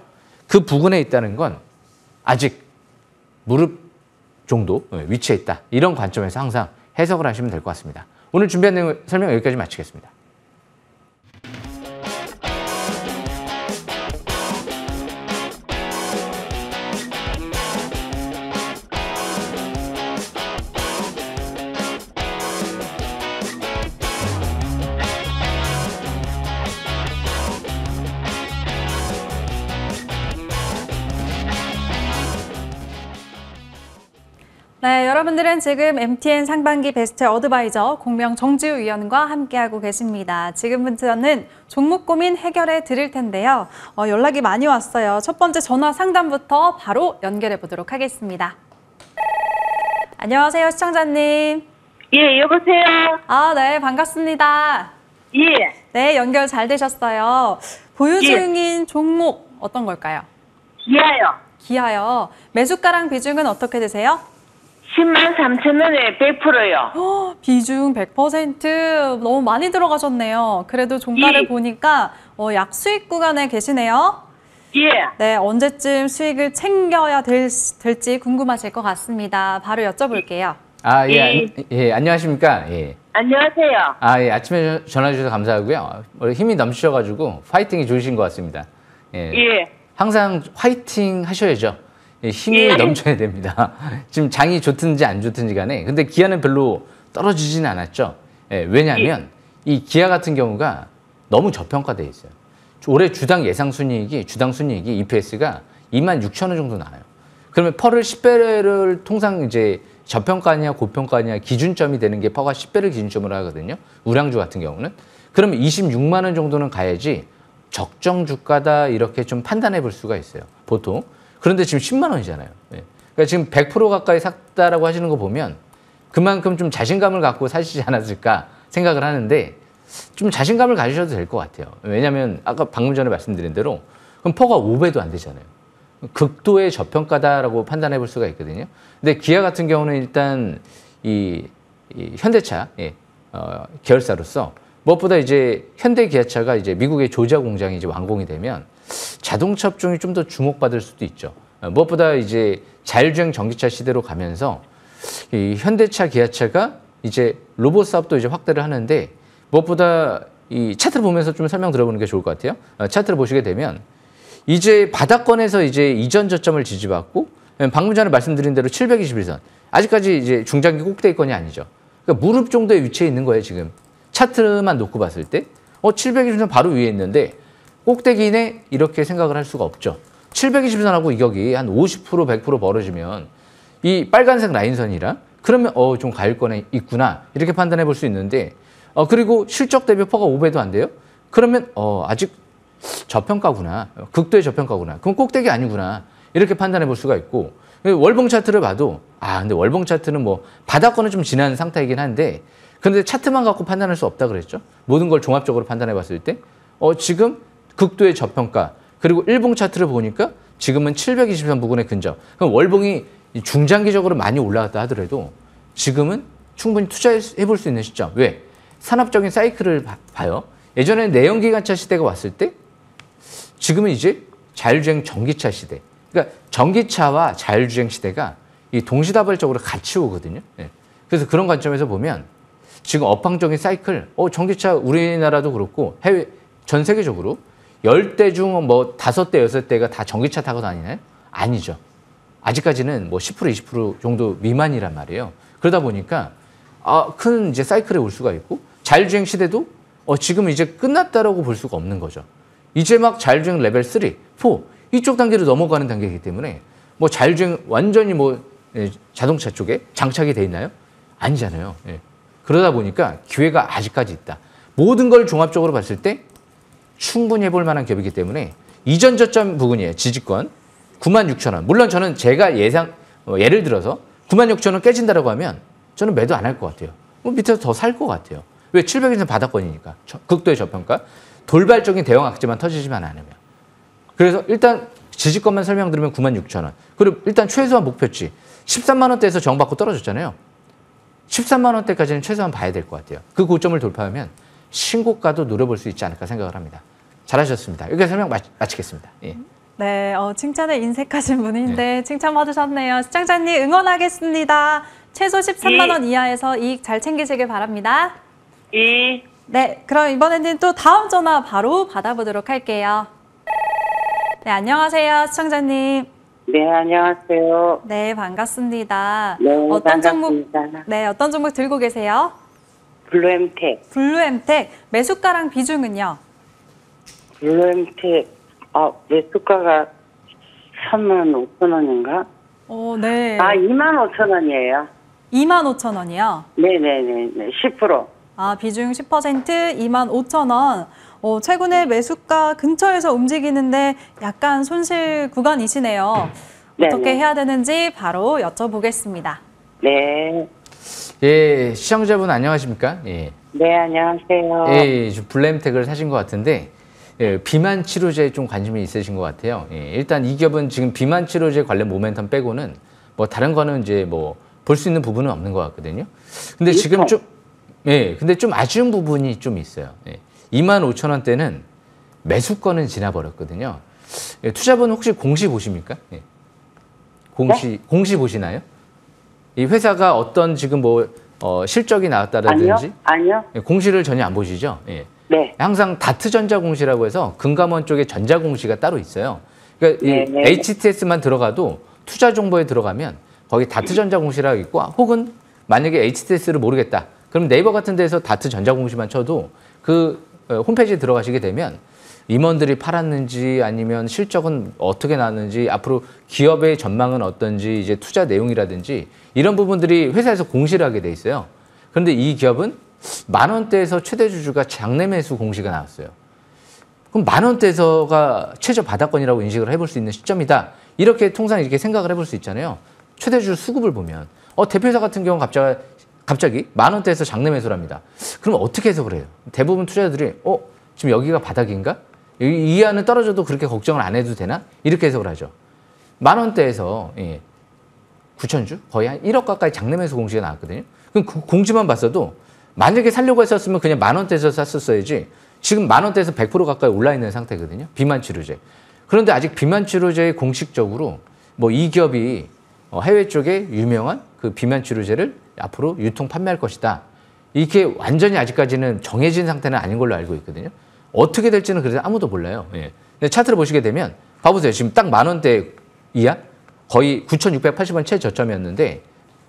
그 부근에 있다는 건 아직 무릎 정도 예, 위치에 있다. 이런 관점에서 항상 해석을 하시면 될 것 같습니다. 오늘 준비한 내용 설명 여기까지 마치겠습니다. 네, 여러분들은 지금 MTN 상반기 베스트 어드바이저 공명 정지우 위원과 함께하고 계십니다. 지금부터는 종목 고민 해결해 드릴 텐데요. 어, 연락이 많이 왔어요. 첫 번째 전화 상담부터 바로 연결해 보도록 하겠습니다. 안녕하세요, 시청자님. 예, 여보세요. 아, 네, 반갑습니다. 예. 네, 연결 잘 되셨어요. 보유 예. 중인 예. 종목 어떤 걸까요? 기아요. 기아요. 매수가랑 비중은 어떻게 되세요? 10만 3천 원에 100%요. 어, 비중 100% 너무 많이 들어가셨네요. 그래도 종가를 예. 보니까 어, 약 수익 구간에 계시네요. 예. 네, 언제쯤 수익을 챙겨야 될, 될지 궁금하실 것 같습니다. 바로 여쭤볼게요. 아, 예. 예, 예 안녕하십니까? 예. 안녕하세요. 아, 예. 아침에 전화 주셔서 감사하고요. 힘이 넘치셔 가지고 파이팅이 좋으신 것 같습니다. 예. 예. 항상 화이팅 하셔야죠. 예, 힘이 예. 넘쳐야 됩니다. 지금 장이 좋든지 안 좋든지 간에 근데 기아는 별로 떨어지지는 않았죠. 예, 왜냐하면 예. 이 기아 같은 경우가 너무 저평가돼 있어요. 올해 주당 예상 순이익이 주당 순이익이 EPS가 2만 6천 원 정도 나와요. 그러면 퍼를 10배를 통상 이제 저평가냐 고평가냐 기준점이 되는 게 퍼가 10배를 기준점으로 하거든요. 우량주 같은 경우는. 그러면 26만 원 정도는 가야지 적정 주가다 이렇게 좀 판단해 볼 수가 있어요. 보통. 그런데 지금 10만 원이잖아요. 예. 그러니까 지금 100% 가까이 샀다라고 하시는 거 보면 그만큼 좀 자신감을 갖고 사시지 않았을까 생각을 하는데 좀 자신감을 가지셔도 될 것 같아요. 왜냐하면 아까 방금 전에 말씀드린 대로 그럼 퍼가 5배도 안 되잖아요. 극도의 저평가다라고 판단해 볼 수가 있거든요. 근데 기아 같은 경우는 일단 이, 이 현대차 예, 어, 계열사로서 무엇보다 이제 현대 기아차가 이제 미국의 조자 공장이 이제 완공이 되면 자동차 업종이 좀 더 주목받을 수도 있죠. 어, 무엇보다 이제 자율주행 전기차 시대로 가면서 이 현대차, 기아차가 이제 로봇 사업도 이제 확대를 하는데 무엇보다 이 차트를 보면서 좀 설명 들어보는 게 좋을 것 같아요. 어, 차트를 보시게 되면 이제 바닥권에서 이제 이전 저점을 지지받고 예, 방금 전에 말씀드린 대로 721선 아직까지 이제 중장기 꼭대기권이 아니죠. 그러니까 무릎 정도의 위치에 있는 거예요 지금 차트만 놓고 봤을 때. 어 721선 바로 위에 있는데 꼭대기네 이렇게 생각을 할 수가 없죠. 720선하고 이격이 한50% 100% 벌어지면 이 빨간색 라인선이라 그러면 어 좀 가일 권에 있구나 이렇게 판단해 볼 수 있는데 어 그리고 실적 대비 퍼가 5배도 안 돼요. 그러면 어 아직 저평가구나 극도의 저평가구나 그럼 꼭대기 아니구나 이렇게 판단해 볼 수가 있고 월봉 차트를 봐도 아 근데 월봉 차트는 뭐 바닥권은 좀 지난 상태이긴 한데 그런데 차트만 갖고 판단할 수 없다 그랬죠 모든 걸 종합적으로 판단해 봤을 때 어 지금 극도의 저평가. 그리고 일봉 차트를 보니까 지금은 723 부근의 근접. 그럼 월봉이 중장기적으로 많이 올라갔다 하더라도 지금은 충분히 투자해 볼 수 있는 시점. 왜? 산업적인 사이클을 봐요. 예전에 내연기관차 시대가 왔을 때 지금은 이제 자율주행 전기차 시대. 그러니까 전기차와 자율주행 시대가 이 동시다발적으로 같이 오거든요. 네. 그래서 그런 관점에서 보면 지금 업황적인 사이클, 어, 전기차 우리나라도 그렇고 해외 전 세계적으로 1 0대중뭐 다섯 대 여섯 대가다 전기차 타고 다니나요? 아니죠. 아직까지는 뭐10% 20% 정도 미만이란 말이에요. 그러다 보니까 아, 큰 이제 사이클에 올 수가 있고 자율주행 시대도 어, 지금 이제 끝났다라고 볼 수가 없는 거죠. 이제 막 자율주행 레벨 3, 4 이쪽 단계로 넘어가는 단계이기 때문에 뭐 자율주행 완전히 뭐 예, 자동차 쪽에 장착이 돼 있나요? 아니잖아요. 예. 그러다 보니까 기회가 아직까지 있다. 모든 걸 종합적으로 봤을 때 충분히 해볼 만한 갭이기 때문에 이전 저점 부근이에요. 지지권 9만 6천 원. 물론 저는 제가 예상 어, 예를 들어서 9만 6천 원 깨진다라고 하면 저는 매도 안 할 것 같아요. 뭐 밑에서 더 살 것 같아요. 왜 700일선 바닥권이니까 저, 극도의 저평가 돌발적인 대형 악재만 터지지만 않으면 그래서 일단 지지권만 설명드리면 9만 6천 원. 그리고 일단 최소한 목표치 13만 원대에서 정받고 떨어졌잖아요. 13만 원대까지는 최소한 봐야 될 것 같아요. 그 고점을 돌파하면 신고가도 노려볼 수 있지 않을까 생각을 합니다. 잘하셨습니다. 여기 설명 마, 치겠습니다 예. 네, 어, 칭찬에 인색하신 분인데 네. 칭찬 받으셨네요. 시청자님 응원하겠습니다. 최소 13만 예. 원 이하에서 이익 잘 챙기시길 바랍니다. 예. 네, 그럼 이번에는 또 다음 전화 바로 받아보도록 할게요. 네, 안녕하세요, 시청자님. 네, 안녕하세요. 네, 반갑습니다. 네, 어떤 반갑습니다. 종목, 네, 어떤 종목 들고 계세요? 블루엠텍. 블루엠텍. 매수가랑 비중은요? 블루엠텍. 아, 매수가가 3만 5천 원인가? 어, 네. 아, 2만 5천 원이에요. 2만 5천 원이요? 네네네. 네, 10%. 아, 비중 10%, 2만 5천 원. 어, 최근에 매수가 근처에서 움직이는데 약간 손실 구간이시네요. 네네. 어떻게 해야 되는지 바로 여쭤보겠습니다. 네. 예, 시청자분 안녕하십니까? 예. 네, 안녕하세요. 예, 블렘텍을 사신 것 같은데 예, 비만 치료제에 좀 관심이 있으신 것 같아요. 예, 일단 이 기업은 지금 비만 치료제 관련 모멘텀 빼고는 뭐 다른 거는 이제 뭐 볼 수 있는 부분은 없는 것 같거든요. 근데 지금 좀 예, 근데 좀 아쉬운 부분이 좀 있어요. 예, 2만 5천 원대는 매수권은 지나버렸거든요. 예, 투자분 혹시 공시 보십니까? 예. 공시 네? 공시 보시나요? 이 회사가 어떤 지금 뭐 어, 실적이 나왔다라든지 아니요, 아니요. 예, 공시를 전혀 안 보시죠? 예. 네. 항상 다트 전자 공시라고 해서 금감원 쪽에 전자 공시가 따로 있어요. 그러니까 네, 이 네. 네. HTS만 들어가도 투자 정보에 들어가면 거기 다트 전자 공시라고 있고 혹은 만약에 HTS를 모르겠다. 그럼 네이버 같은 데서 다트 전자 공시만 쳐도 그 어, 홈페이지에 들어가시게 되면 임원들이 팔았는지 아니면 실적은 어떻게 나왔는지 앞으로 기업의 전망은 어떤지 이제 투자 내용이라든지 이런 부분들이 회사에서 공시를 하게 돼 있어요. 그런데 이 기업은 만 원대에서 최대 주주가 장내 매수 공시가 나왔어요. 그럼 만 원대에서가 최저 바닥권이라고 인식을 해볼 수 있는 시점이다. 이렇게 통상 이렇게 생각을 해볼 수 있잖아요. 최대 주주 수급을 보면 어 대표사 같은 경우 갑자기 갑자기 만 원대에서 장내 매수랍니다. 그럼 어떻게 해서 그래요? 대부분 투자자들이 어 지금 여기가 바닥인가? 이, 이 안은 떨어져도 그렇게 걱정을 안 해도 되나? 이렇게 해석을 하죠. 만 원대에서 예, 9천 주? 거의 한 1억 가까이 장례면서 공시가 나왔거든요. 그럼 그 공지만 봤어도 만약에 살려고 했었으면 그냥 만 원대에서 샀었어야지 지금 만 원대에서 100% 가까이 올라 있는 상태거든요. 비만 치료제. 그런데 아직 비만 치료제의 공식적으로 뭐 이 기업이 어, 해외 쪽에 유명한 그 비만 치료제를 앞으로 유통 판매할 것이다. 이렇게 완전히 아직까지는 정해진 상태는 아닌 걸로 알고 있거든요. 어떻게 될지는 그래서 아무도 몰라요. 예. 근데 차트를 보시게 되면 봐보세요. 지금 딱 만 원대 이하 거의 9,680원 최저점이었는데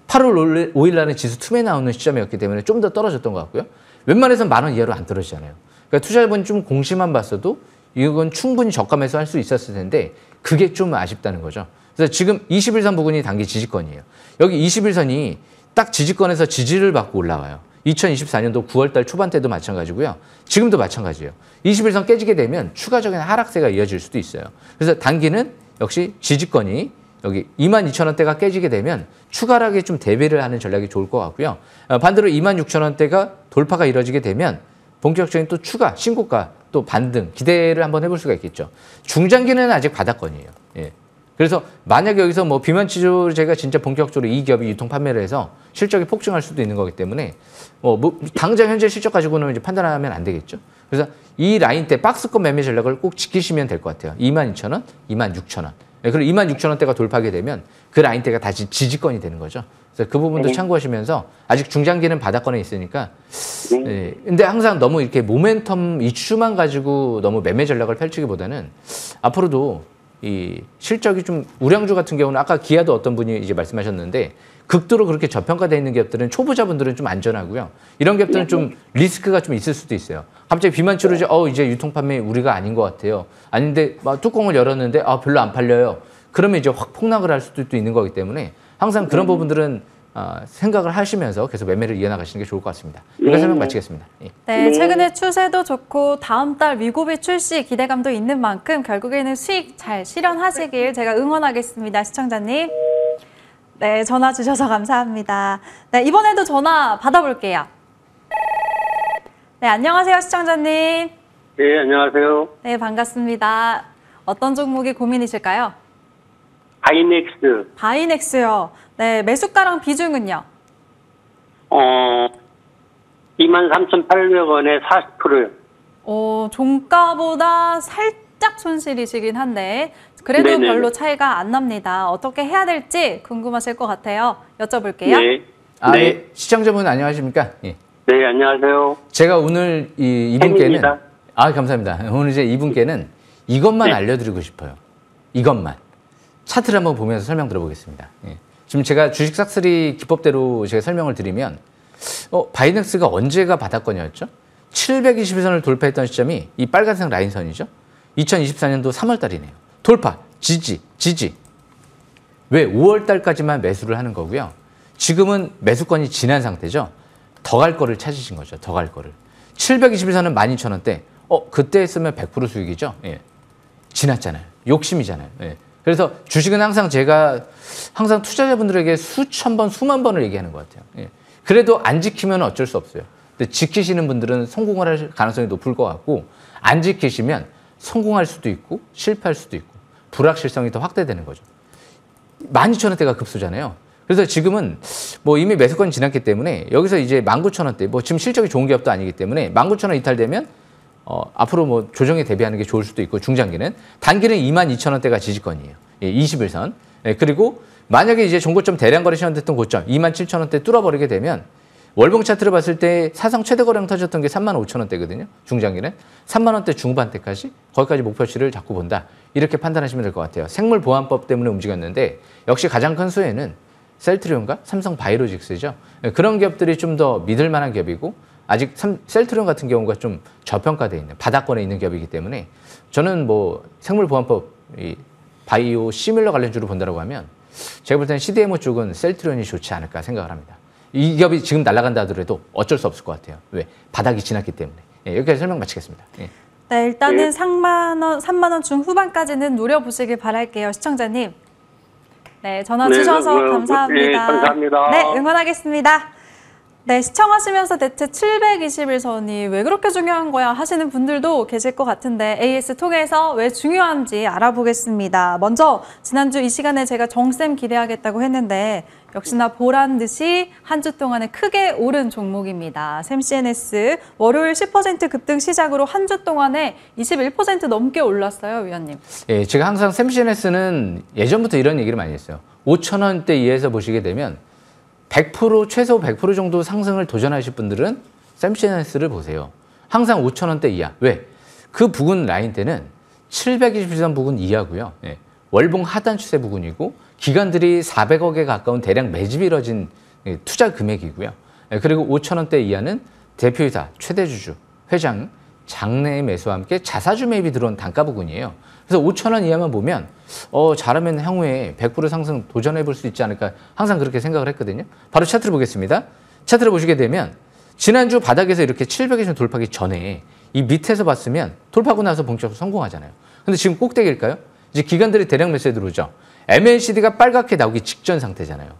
8월 5일 날은 지수 투매 나오는 시점이었기 때문에 좀 더 떨어졌던 것 같고요. 웬만해선 만원 이하로 안 떨어지잖아요. 그러니까 투자자분 좀 공시만 봤어도 이건 충분히 적감해서할 수 있었을 텐데 그게 좀 아쉽다는 거죠. 그래서 지금 21선 부근이 단기 지지권이에요. 여기 21선이 딱 지지권에서 지지를 받고 올라와요. 2024년도 9월달 초반 때도 마찬가지고요. 지금도 마찬가지예요. 21선 깨지게 되면 추가적인 하락세가 이어질 수도 있어요. 그래서 단기는 역시 지지권이 여기 22,000원대가 깨지게 되면 추가락에 좀 대비를 하는 전략이 좋을 것 같고요. 어, 반대로 26,000원대가 돌파가 이뤄지게 되면 본격적인 또 추가 신고가 또 반등 기대를 한번 해볼 수가 있겠죠. 중장기는 아직 바닥권이에요. 그래서 만약 여기서 뭐 비만 치료제가 를 진짜 본격적으로 이 기업이 유통 판매를 해서 실적이 폭증할 수도 있는 거기 때문에 뭐, 뭐 당장 현재 실적 가지고는 이제 판단하면 안 되겠죠. 그래서 이 라인 때 박스권 매매 전략을 꼭 지키시면 될 것 같아요. 22,000원, 26,000원. 예, 그리고 26,000원대가 돌파하게 되면 그 라인대가 다시 지지권이 되는 거죠. 그래서 그 부분도 네. 참고하시면서 아직 중장기는 바닥권에 있으니까. 네. 네. 근데 항상 너무 이렇게 모멘텀 이슈만 가지고 너무 매매 전략을 펼치기보다는 앞으로도 이 실적이 좀 우량주 같은 경우는 아까 기아도 어떤 분이 이제 말씀하셨는데 극도로 그렇게 저평가되어 있는 기업들은 초보자분들은 좀 안전하고요. 이런 기업들은 좀 리스크가 좀 있을 수도 있어요. 갑자기 비만 치료제 어 이제 유통 판매 우리가 아닌 것 같아요. 아닌데 막 뚜껑을 열었는데 아 별로 안 팔려요. 그러면 이제 확 폭락을 할 수도 있는 거기 때문에 항상 그런 음. 부분들은 아, 생각을 하시면서 계속 매매를 이어나가시는 게 좋을 것 같습니다. 이거 네. 설명 마치겠습니다. 예. 네, 네, 최근에 추세도 좋고 다음 달 위고비 출시 기대감도 있는 만큼 결국에는 수익 잘 실현하시길 제가 응원하겠습니다. 시청자님. 네, 전화 주셔서 감사합니다. 네, 이번에도 전화 받아볼게요. 네, 안녕하세요, 시청자님. 네, 안녕하세요. 네, 반갑습니다. 어떤 종목이 고민이실까요? 바이넥스. 바이넥스요. 네, 매수가랑 비중은요? 어, 23,800원에 40%요. 어, 종가보다 살짝 손실이시긴 한데 그래도 네네. 별로 차이가 안 납니다. 어떻게 해야 될지 궁금하실 것 같아요. 여쭤볼게요. 네. 아, 네. 예. 시청자분 안녕하십니까? 예. 네, 안녕하세요. 제가 오늘 이, 이분께는 아, 감사합니다. 오늘 이제 이분께는 이것만 네. 알려드리고 싶어요. 이것만. 차트를 한번 보면서 설명 들어보겠습니다. 예. 지금 제가 주식 싹쓸이 기법대로 제가 설명을 드리면 어, 바이넥스가 언제가 바닥권이었죠? 720선을 돌파했던 시점이 이 빨간색 라인선이죠. 2024년도 3월달이네요. 돌파, 지지, 지지. 왜 5월달까지만 매수를 하는 거고요. 지금은 매수권이 지난 상태죠. 더 갈 거를 찾으신 거죠. 더 갈 거를. 721선은 12,000원대. 어, 그때 했으면 100% 수익이죠. 예. 지났잖아요. 욕심이잖아요. 예. 그래서 주식은 항상 제가 항상 투자자분들에게 수천 번, 수만 번을 얘기하는 것 같아요. 예. 그래도 안 지키면 어쩔 수 없어요. 근데 지키시는 분들은 성공을 할 가능성이 높을 것 같고 안 지키시면 성공할 수도 있고 실패할 수도 있고 불확실성이 더 확대되는 거죠. 12,000원대가 급수잖아요 그래서 지금은 뭐 이미 매수권이 지났기 때문에 여기서 이제 19,000원대 뭐 지금 실적이 좋은 기업도 아니기 때문에 19,000원 이탈되면 어, 앞으로 뭐 조정에 대비하는 게 좋을 수도 있고 중장기는 단기는 22,000원대가 지지권이에요. 예, 21선. 예, 그리고 만약에 이제 종고점 대량 거래 시험됐던 고점 27,000원대 뚫어버리게 되면 월봉 차트를 봤을 때 사상 최대 거래량 터졌던 게 35,000원대거든요. 중장기는 3만 원대 중반대까지 거기까지 목표치를 잡고 본다. 이렇게 판단하시면 될 것 같아요. 생물 보안법 때문에 움직였는데 역시 가장 큰 수혜는 셀트리온과 삼성 바이로직스죠. 예, 그런 기업들이 좀 더 믿을 만한 기업이고 아직 삼, 셀트리온 같은 경우가 좀저평가되어 있는 바닥권에 있는 기업이기 때문에 저는 뭐 생물보안법 이 바이오 시뮬러관련주로본다고 하면 제가 볼 때는 CDMO 쪽은 셀트리온이 좋지 않을까 생각을 합니다. 이 기업이 지금 날아간다 하더라도 어쩔 수 없을 것 같아요. 왜? 바닥이 지났기 때문에. 예, 여기까지 설명 마치겠습니다. 예. 네, 일단은 3만 원, 3만 원 중후반까지는 노려보시길 바랄게요, 시청자님. 네, 전화 네, 주셔서 네, 감사합니다. 네, 감사합니다. 네, 응원하겠습니다. 네, 시청하시면서 대체 721선이 왜 그렇게 중요한 거야 하시는 분들도 계실 것 같은데 AS 통해서 왜 중요한지 알아보겠습니다. 먼저 지난주 이 시간에 제가 정 쌤 기대하겠다고 했는데 역시나 보란 듯이 한 주 동안에 크게 오른 종목입니다. 샘CNS 월요일 10% 급등 시작으로 한 주 동안에 21% 넘게 올랐어요, 위원님. 예, 제가 항상 샘CNS는 예전부터 이런 얘기를 많이 했어요. 5천 원대 이에서 보시게 되면 100% 최소 100% 정도 상승을 도전하실 분들은 샘시네스를 보세요. 항상 5천원대 이하. 왜? 그 부근 라인 때는 720선 부근 이하고요. 예. 월봉 하단 추세 부근이고 기관들이 400억에 가까운 대량 매집이 이뤄진 예, 투자 금액이고요. 예, 그리고 5천원대 이하는 대표이사, 최대주주, 회장, 장내 매수와 함께 자사주 매입이 들어온 단가 부분이에요. 그래서 5천 원 이하만 보면 어 잘하면 향후에 100% 상승 도전해 볼 수 있지 않을까 항상 그렇게 생각을 했거든요. 바로 차트를 보겠습니다. 차트를 보시게 되면 지난주 바닥에서 이렇게 7 0 0에서 돌파기 하 전에 이 밑에서 봤으면 돌파하고 나서 본격적으로 성공하잖아요. 근데 지금 꼭대기일까요? 이제 기관들이 대량 매수에 들어오죠. MNCD가 빨갛게 나오기 직전 상태잖아요.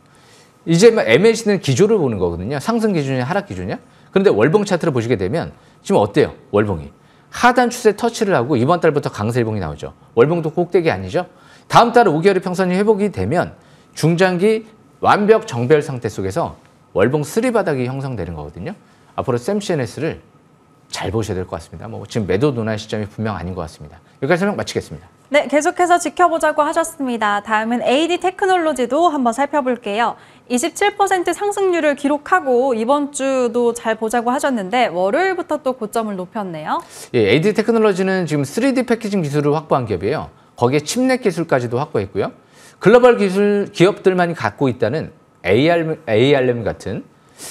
이제 MNCD는 기조를 보는 거거든요. 상승 기준이냐 하락 기준이냐. 그런데 월봉 차트를 보시게 되면 지금 어때요? 월봉이. 하단 추세 터치를 하고 이번 달부터 강세 일봉이 나오죠. 월봉도 꼭대기 아니죠? 다음 달 5개월의 평선이 회복이 되면 중장기 완벽 정별 상태 속에서 월봉 쓰리 바닥이 형성되는 거거든요. 앞으로 샘CNS를 잘 보셔야 될 것 같습니다. 뭐 지금 매도 논할 시점이 분명 아닌 것 같습니다. 여기까지 설명 마치겠습니다. 네, 계속해서 지켜보자고 하셨습니다. 다음은 AD 테크놀로지도 한번 살펴볼게요. 27% 상승률을 기록하고 이번 주도 잘 보자고 하셨는데 월요일부터 또 고점을 높였네요. 예, AD 테크놀로지는 지금 3D 패키징 기술을 확보한 기업이에요. 거기에 칩넷 기술까지도 확보했고요. 글로벌 기술 기업들만이 갖고 있다는 AR, ARM 같은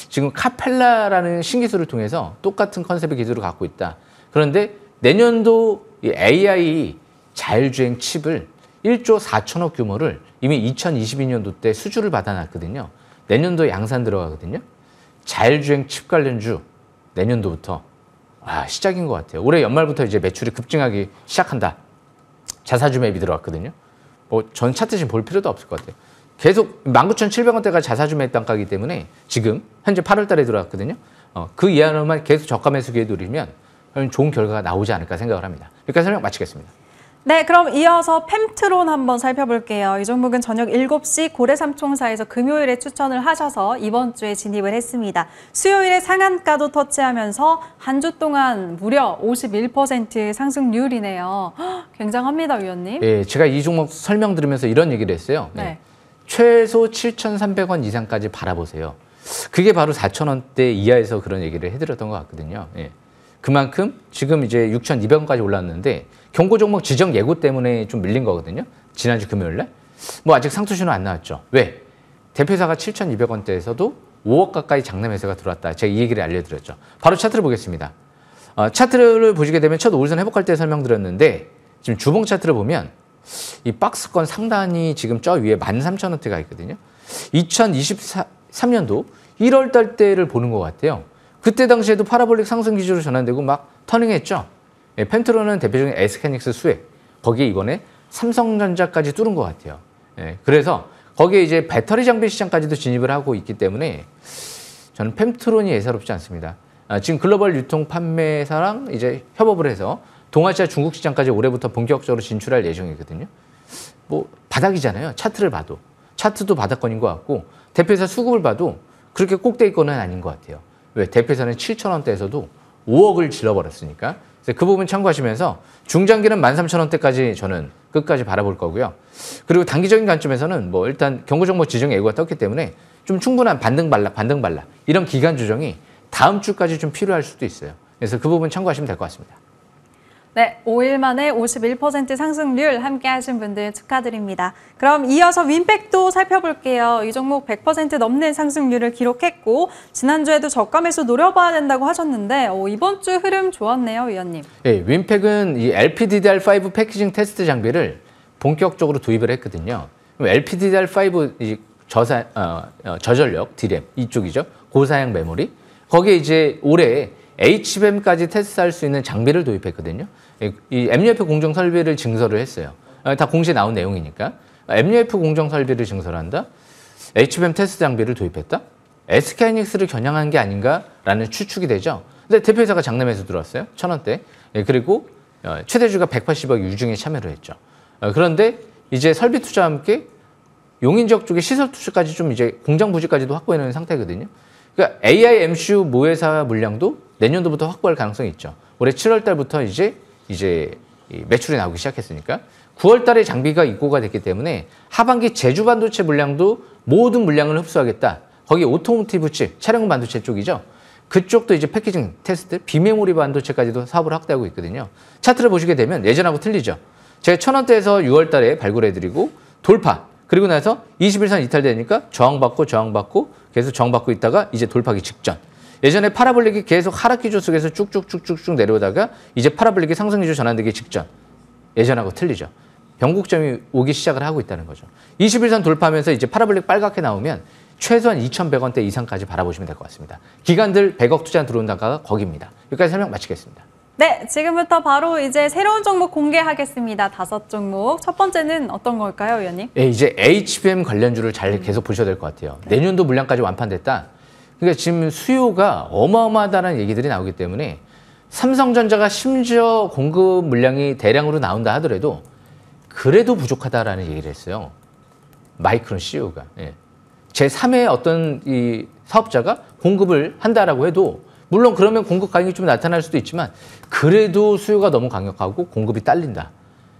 지금 카펠라라는 신기술을 통해서 똑같은 컨셉의 기술을 갖고 있다. 그런데 내년도 AI 자율주행 칩을 1조 4천억 규모를 이미 2022년도 때 수주를 받아놨거든요. 내년도 양산 들어가거든요. 자율주행 칩 관련주 내년도부터 아, 시작인 것 같아요. 올해 연말부터 이제 매출이 급증하기 시작한다. 자사주 맵이 들어왔거든요. 뭐 전 차트 지볼 필요도 없을 것 같아요. 계속 19,700원대가 자사주 맵 단가이기 때문에 지금 현재 8월 달에 들어왔거든요. 어, 그 이하로만 계속 저가 매수 기회 누리면 좋은 결과가 나오지 않을까 생각을 합니다. 여기까지 설명 마치겠습니다. 네, 그럼 이어서 펨트론 한번 살펴볼게요. 이 종목은 저녁 7시 고래삼총사에서 금요일에 추천을 하셔서 이번 주에 진입을 했습니다. 수요일에 상한가도 터치하면서 한 주 동안 무려 51% 상승률이네요. 굉장합니다, 위원님. 네, 제가 이 종목 설명 들으면서 이런 얘기를 했어요. 네. 네. 최소 7,300원 이상까지 바라보세요. 그게 바로 4,000원대 이하에서 그런 얘기를 해드렸던 것 같거든요. 예. 그만큼 지금 이제 6,200원까지 올랐는데 경고 종목 지정 예고 때문에 좀 밀린 거거든요. 지난주 금요일 날. 뭐 아직 상투신호 안 나왔죠. 왜? 대표사가 7,200원대에서도 5억 가까이 장남 회사가 들어왔다. 제가 이 얘기를 알려드렸죠. 바로 차트를 보겠습니다. 어, 차트를 보시게 되면 첫 오일선 회복할 때 설명드렸는데 지금 주봉 차트를 보면 이 박스권 상단이 지금 저 위에 13,000원대가 있거든요. 2023년도 1월 달 때를 보는 것 같아요. 그때 당시에도 파라볼릭 상승 기조로 전환되고 막 터닝했죠. 예, 펜트론은 대표적인 에스케닉스 수액 거기에 이번에 삼성전자까지 뚫은 것 같아요. 예, 그래서 거기에 이제 배터리 장비 시장까지도 진입을 하고 있기 때문에 저는 펜트론이 예사롭지 않습니다. 아, 지금 글로벌 유통 판매사랑 이제 협업을 해서 동아시아 중국 시장까지 올해부터 본격적으로 진출할 예정이거든요. 뭐 바닥이잖아요. 차트를 봐도 차트도 바닥권인 것 같고 대표사 수급을 봐도 그렇게 꼭대기권은 아닌 것 같아요. 왜 대표사는 7천 원대에서도 5억을 질러버렸으니까 네, 그 부분 참고하시면서 중장기는 13,000원대까지 저는 끝까지 바라볼 거고요. 그리고 단기적인 관점에서는 뭐 일단 경고정보 지정 예고가 떴기 때문에 좀 충분한 반등 발락, 반등 발락 이런 기간 조정이 다음 주까지 좀 필요할 수도 있어요. 그래서 그 부분 참고하시면 될 것 같습니다. 네, 5일 만에 51% 상승률 함께 하신 분들 축하드립니다. 그럼 이어서 윈백도 살펴볼게요. 이 종목 100% 넘는 상승률을 기록했고 지난주에도 저가 매수 노려봐야 된다고 하셨는데 오, 어, 이번 주 흐름 좋았네요, 위원님. 예, 윈팩은 이 LPDDR5 패키징 테스트 장비를 본격적으로 도입을 했거든요. LPDDR5 이 저사, 어, 어, 저전력 DRAM 이쪽이죠. 고사양 메모리. 거기에 이제 올해 HBM까지 테스트할 수 있는 장비를 도입했거든요. 이 MUF 공정 설비를 증설을 했어요. 아, 다 공시에 나온 내용이니까. MUF 공정 설비를 증설한다. HBM 테스트 장비를 도입했다. SK이닉스를 겨냥한 게 아닌가라는 추측이 되죠. 근데 대표회사가 장남에서 들어왔어요. 천 원대. 예, 그리고 어, 최대주가 180억 유증에 참여를 했죠. 어, 그런데 이제 설비 투자와 함께 용인 지역 쪽에 시설 투자까지 좀 이제 공장 부지까지도 확보해놓은 상태거든요. 그러니까 AI MCU 모회사 물량도 내년도부터 확보할 가능성이 있죠. 올해 7월 달부터 이제 이제 매출이 나오기 시작했으니까 9월 달에 장비가 입고가 됐기 때문에 하반기 제주 반도체 물량도 모든 물량을 흡수하겠다. 거기 오토모티브 칩, 차량 반도체 쪽이죠. 그쪽도 이제 패키징 테스트, 비메모리 반도체까지도 사업을 확대하고 있거든요. 차트를 보시게 되면 예전하고 틀리죠. 제가 천원대에서 6월 달에 발굴해드리고 돌파. 그리고 나서 21선 이탈되니까 저항받고 저항받고 계속 저항받고 있다가 이제 돌파기 직전. 예전에 파라블릭이 계속 하락 기조 속에서 쭉쭉쭉쭉쭉 내려오다가 이제 파라블릭이 상승 기조 전환되기 직전 예전하고 틀리죠. 변곡점이 오기 시작을 하고 있다는 거죠. 21선 돌파하면서 이제 파라블릭 빨갛게 나오면 최소한 2,100원대 이상까지 바라보시면 될 것 같습니다. 기관들 100억 투자 들어온다가 거기입니다. 여기까지 설명 마치겠습니다. 네, 지금부터 바로 이제 새로운 종목 공개하겠습니다. 다섯 종목. 첫 번째는 어떤 걸까요, 위원님? 예, 이제 HBM 관련주를 잘 계속 보셔야 될 것 같아요. 내년도 물량까지 완판됐다. 그러니까 지금 수요가 어마어마하다는 얘기들이 나오기 때문에 삼성전자가 심지어 공급 물량이 대량으로 나온다 하더라도 그래도 부족하다라는 얘기를 했어요. 마이크론 CEO가. 예. 제3의 어떤 이 사업자가 공급을 한다라고 해도 물론 그러면 공급 가격이좀 나타날 수도 있지만 그래도 수요가 너무 강력하고 공급이 딸린다.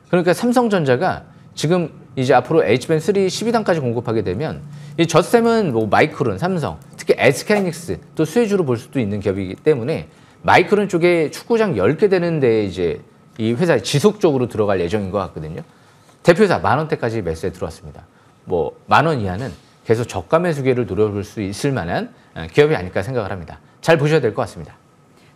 그러니까 삼성전자가 지금 이제 앞으로 H밴3 12단까지 공급하게 되면 이 젖셈은 뭐 마이크론, 삼성 특히 SK이닉스 또 수혜주로 볼 수도 있는 기업이기 때문에 마이크론 쪽에 축구장 10개 되는데 이제 이 회사에 지속적으로 들어갈 예정인 것 같거든요. 대표자 만 원대까지 매수에 들어왔습니다. 뭐 만원 이하는 계속 저가 매수기를 노려볼 수 있을 만한 어, 기업이 아닐까 생각을 합니다. 잘 보셔야 될 것 같습니다.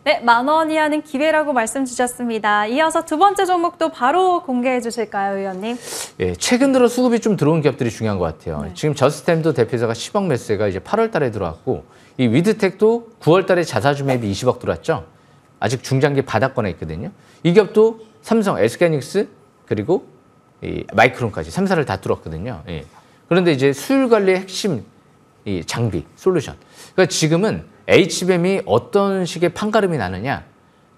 네, 만 원이 하는 기회라고 말씀 주셨습니다. 이어서 두 번째 종목도 바로 공개해 주실까요, 의원님? 예, 최근 들어 수급이 좀 들어온 기업들이 중요한 것 같아요. 네. 지금 저스템도 대표자가 10억 매스가 이제 8월 달에 들어왔고 이 위드텍도 9월 달에 자사주 매입이 20억 들어왔죠. 아직 중장기 바닥권에 있거든요. 이 기업도 삼성, SK닉스 그리고 이 마이크론까지 3사를 다 뚫었거든요. 예. 그런데 이제 수율 관리의 핵심 이 장비, 솔루션. 그러니까 지금은 HBM이 어떤 식의 판가름이 나느냐?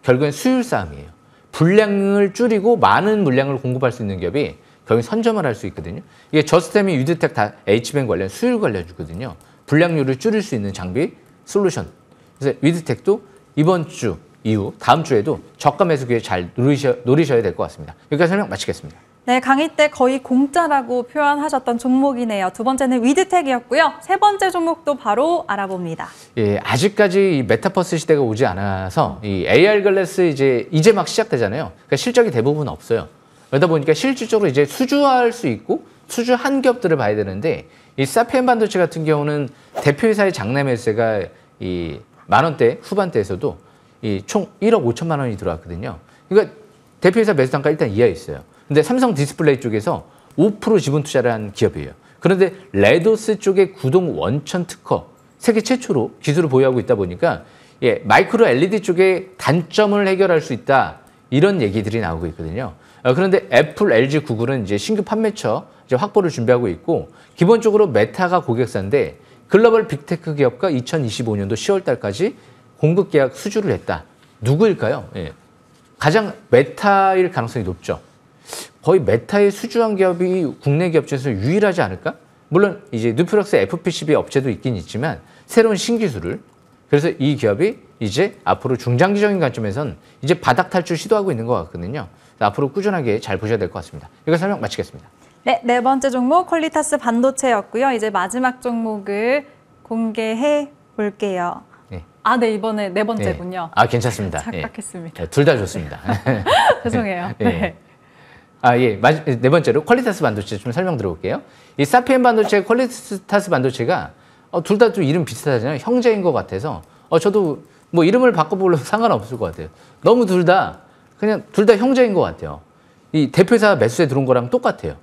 결국엔 수율 싸움이에요. 불량을 줄이고 많은 물량을 공급할 수 있는 기업이 결국 선점을 할 수 있거든요. 이게 저스템이 유드텍 다 HBM 관련 수율 관련주거든요. 불량률을 줄일 수 있는 장비 솔루션. 그래서 위드텍도 이번 주 이후 다음 주에도 저가 매수 기회 잘 노리셔, 노리셔야 될 것 같습니다. 여기까지 설명 마치겠습니다. 네, 강의 때 거의 공짜라고 표현하셨던 종목이네요. 두 번째는 위드텍이었고요. 세 번째 종목도 바로 알아봅니다. 예, 아직까지 이 메타버스 시대가 오지 않아서 이 AR 글래스 이제 이제 막 시작되잖아요. 그러니까 실적이 대부분 없어요. 그러다 보니까 실질적으로 이제 수주할 수 있고 수주한 기업들을 봐야 되는데 이 사피엔 반도체 같은 경우는 대표이사의 장내 매세가 이만 원대 후반대에서도 이 총 1억 5천만 원이 들어왔거든요. 그러니까 대표이사 매수 단가 일단 이하에 있어요. 근데 삼성 디스플레이 쪽에서 5% 지분 투자를 한 기업이에요. 그런데 레도스 쪽의 구동 원천 특허 세계 최초로 기술을 보유하고 있다 보니까 예, 마이크로 LED 쪽에 단점을 해결할 수 있다. 이런 얘기들이 나오고 있거든요. 어, 그런데 애플, LG, 구글은 이제 신규 판매처 이제 확보를 준비하고 있고 기본적으로 메타가 고객사인데 글로벌 빅테크 기업과 2025년도 10월 달까지 공급 계약 수주를 했다. 누구일까요? 예. 가장 메타일 가능성이 높죠. 거의 메타의 수주한 기업이 국내 기업 중에서 유일하지 않을까? 물론 이제 뉴플럭스 FPCB 업체도 있긴 있지만 새로운 신기술을 그래서 이 기업이 이제 앞으로 중장기적인 관점에선 이제 바닥 탈출 시도하고 있는 것 같거든요. 앞으로 꾸준하게 잘 보셔야 될 것 같습니다. 이거 설명 마치겠습니다. 네, 네 번째 종목 퀄리타스 반도체였고요. 이제 마지막 종목을 공개해 볼게요. 예. 아, 네 이번에 네 번째군요. 네. 아, 괜찮습니다. 착각했습니다. 예. 네. 둘다 좋습니다. 죄송해요. 네. 아, 예. 네 번째로 퀄리타스 반도체 좀 설명 들어볼게요. 이 사피엔 반도체, 퀄리타스 반도체가 어, 둘 다 좀 이름 비슷하잖아요. 형제인 것 같아서 어, 저도 뭐 이름을 바꿔보려면 상관없을 것 같아요. 너무 둘 다 그냥 둘 다 형제인 것 같아요. 이 대표사 매수에 들어온 거랑 똑같아요.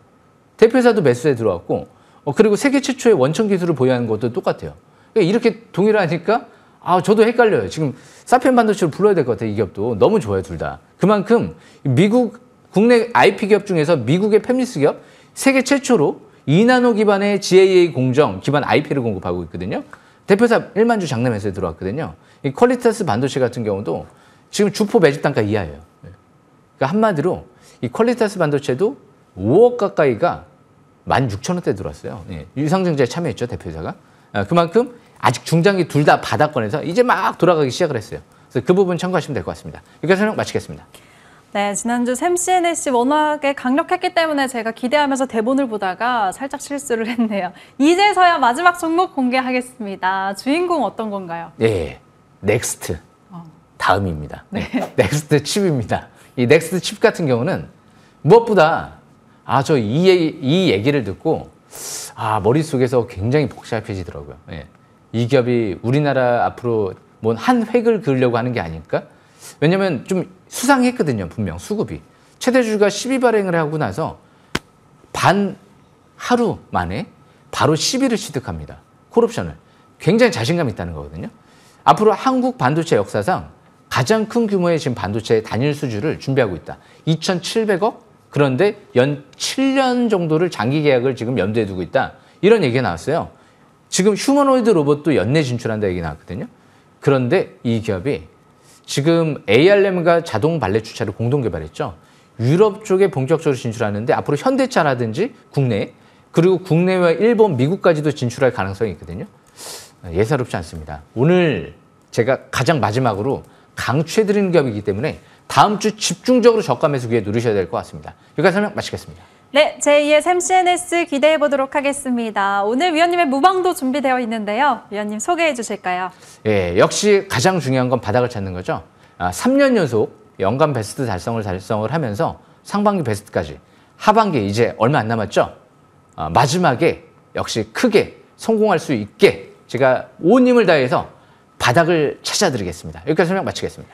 대표사도 매수에 들어왔고 어, 그리고 세계 최초의 원천 기술을 보유하는 것도 똑같아요. 그러니까 이렇게 동일하니까 아 저도 헷갈려요. 지금 사피엔 반도체를 불러야 될 것 같아요. 이 기업도 너무 좋아요 둘 다. 그만큼 미국 국내 IP 기업 중에서 미국의 팹리스 기업 세계 최초로 2나노 기반의 GAA 공정 기반 IP를 공급하고 있거든요. 대표사 1만 주 장남에서 들어왔거든요. 이 퀄리타스 반도체 같은 경우도 지금 주포 매집 단가 이하예요. 예. 그러니까 한마디로 이 퀄리타스 반도체도 5억 가까이가 16,000원대 들어왔어요. 예. 유상증자에 참여했죠, 대표자가. 아, 그만큼 아직 중장기 둘 다 바닥권에서 이제 막 돌아가기 시작을 했어요. 그래서 그 부분 참고하시면 될 것 같습니다. 여기까지 설명 마치겠습니다. 네, 지난주 샘CNSC 워낙에 강력했기 때문에 제가 기대하면서 대본을 보다가 살짝 실수를 했네요. 이제서야 마지막 종목 공개하겠습니다. 주인공 어떤 건가요? 예, 예. 넥스트. 어. 다음입니다. 네. 네. 넥스트 칩입니다. 이 넥스트 칩 같은 경우는 무엇보다 아, 저이이 얘기를 듣고 아, 머릿속에서 굉장히 복잡해지더라고요. 예. 이 기업이 우리나라 앞으로 뭔 한 획을 그으려고 하는 게 아닐까? 왜냐면 좀 수상했거든요. 분명 수급이. 최대주가 12발행을 하고 나서 반 하루 만에 바로 10위를 취득합니다. 콜옵션을. 굉장히 자신감 있다는 거거든요. 앞으로 한국 반도체 역사상 가장 큰 규모의 지금 반도체 단일 수주를 준비하고 있다. 2,700억? 그런데 연 7년 정도를 장기 계약을 지금 염두에 두고 있다. 이런 얘기가 나왔어요. 지금 휴머노이드 로봇도 연내 진출한다 얘기 나왔거든요. 그런데 이 기업이 지금 ARM과 자동 발레 주차를 공동 개발했죠. 유럽 쪽에 본격적으로 진출하는데 앞으로 현대차라든지 국내 그리고 국내와 일본, 미국까지도 진출할 가능성이 있거든요. 예사롭지 않습니다. 오늘 제가 가장 마지막으로 강추해드리는 기업이기 때문에 다음 주 집중적으로 저가 매수 기회 누르셔야 될 것 같습니다. 여기까지 설명 마치겠습니다. 네, 제2의 샘CNS 기대해 보도록 하겠습니다. 오늘 위원님의 무방도 준비되어 있는데요. 위원님 소개해 주실까요? 예, 역시 가장 중요한 건 바닥을 찾는 거죠. 아, 3년 연속 연간 베스트 달성을 달성을 하면서 상반기 베스트까지 하반기 이제 얼마 안 남았죠? 아, 마지막에 역시 크게 성공할 수 있게 제가 온 힘을 다해서 바닥을 찾아드리겠습니다. 여기까지 설명 마치겠습니다.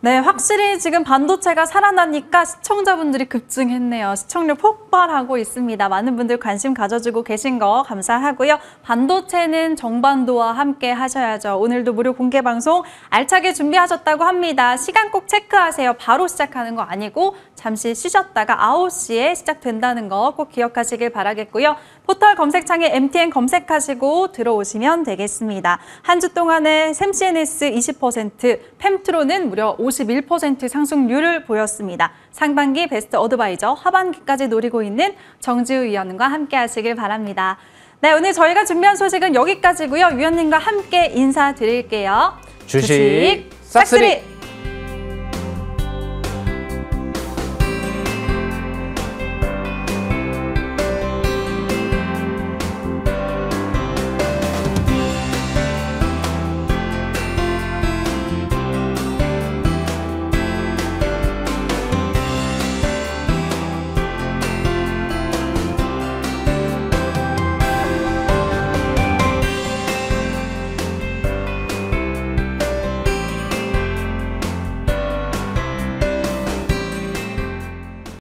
네, 확실히 지금 반도체가 살아나니까 시청자분들이 급증했네요. 시청률 폭발하고 있습니다. 많은 분들 관심 가져주고 계신 거 감사하고요. 반도체는 정반도와 함께 하셔야죠. 오늘도 무료 공개 방송 알차게 준비하셨다고 합니다. 시간 꼭 체크하세요. 바로 시작하는 거 아니고 잠시 쉬셨다가 9시에 시작된다는 거 꼭 기억하시길 바라겠고요. 포털 검색창에 MTN 검색하시고 들어오시면 되겠습니다. 한 주 동안에 샘CNS 20%, 펨트로는 무려 51% 상승률을 보였습니다. 상반기 베스트 어드바이저 하반기까지 노리고 있는 정지우 위원과 함께 하시길 바랍니다. 네, 오늘 저희가 준비한 소식은 여기까지고요. 위원님과 함께 인사드릴게요. 주식, 주식 싹쓸이. 싹쓸이.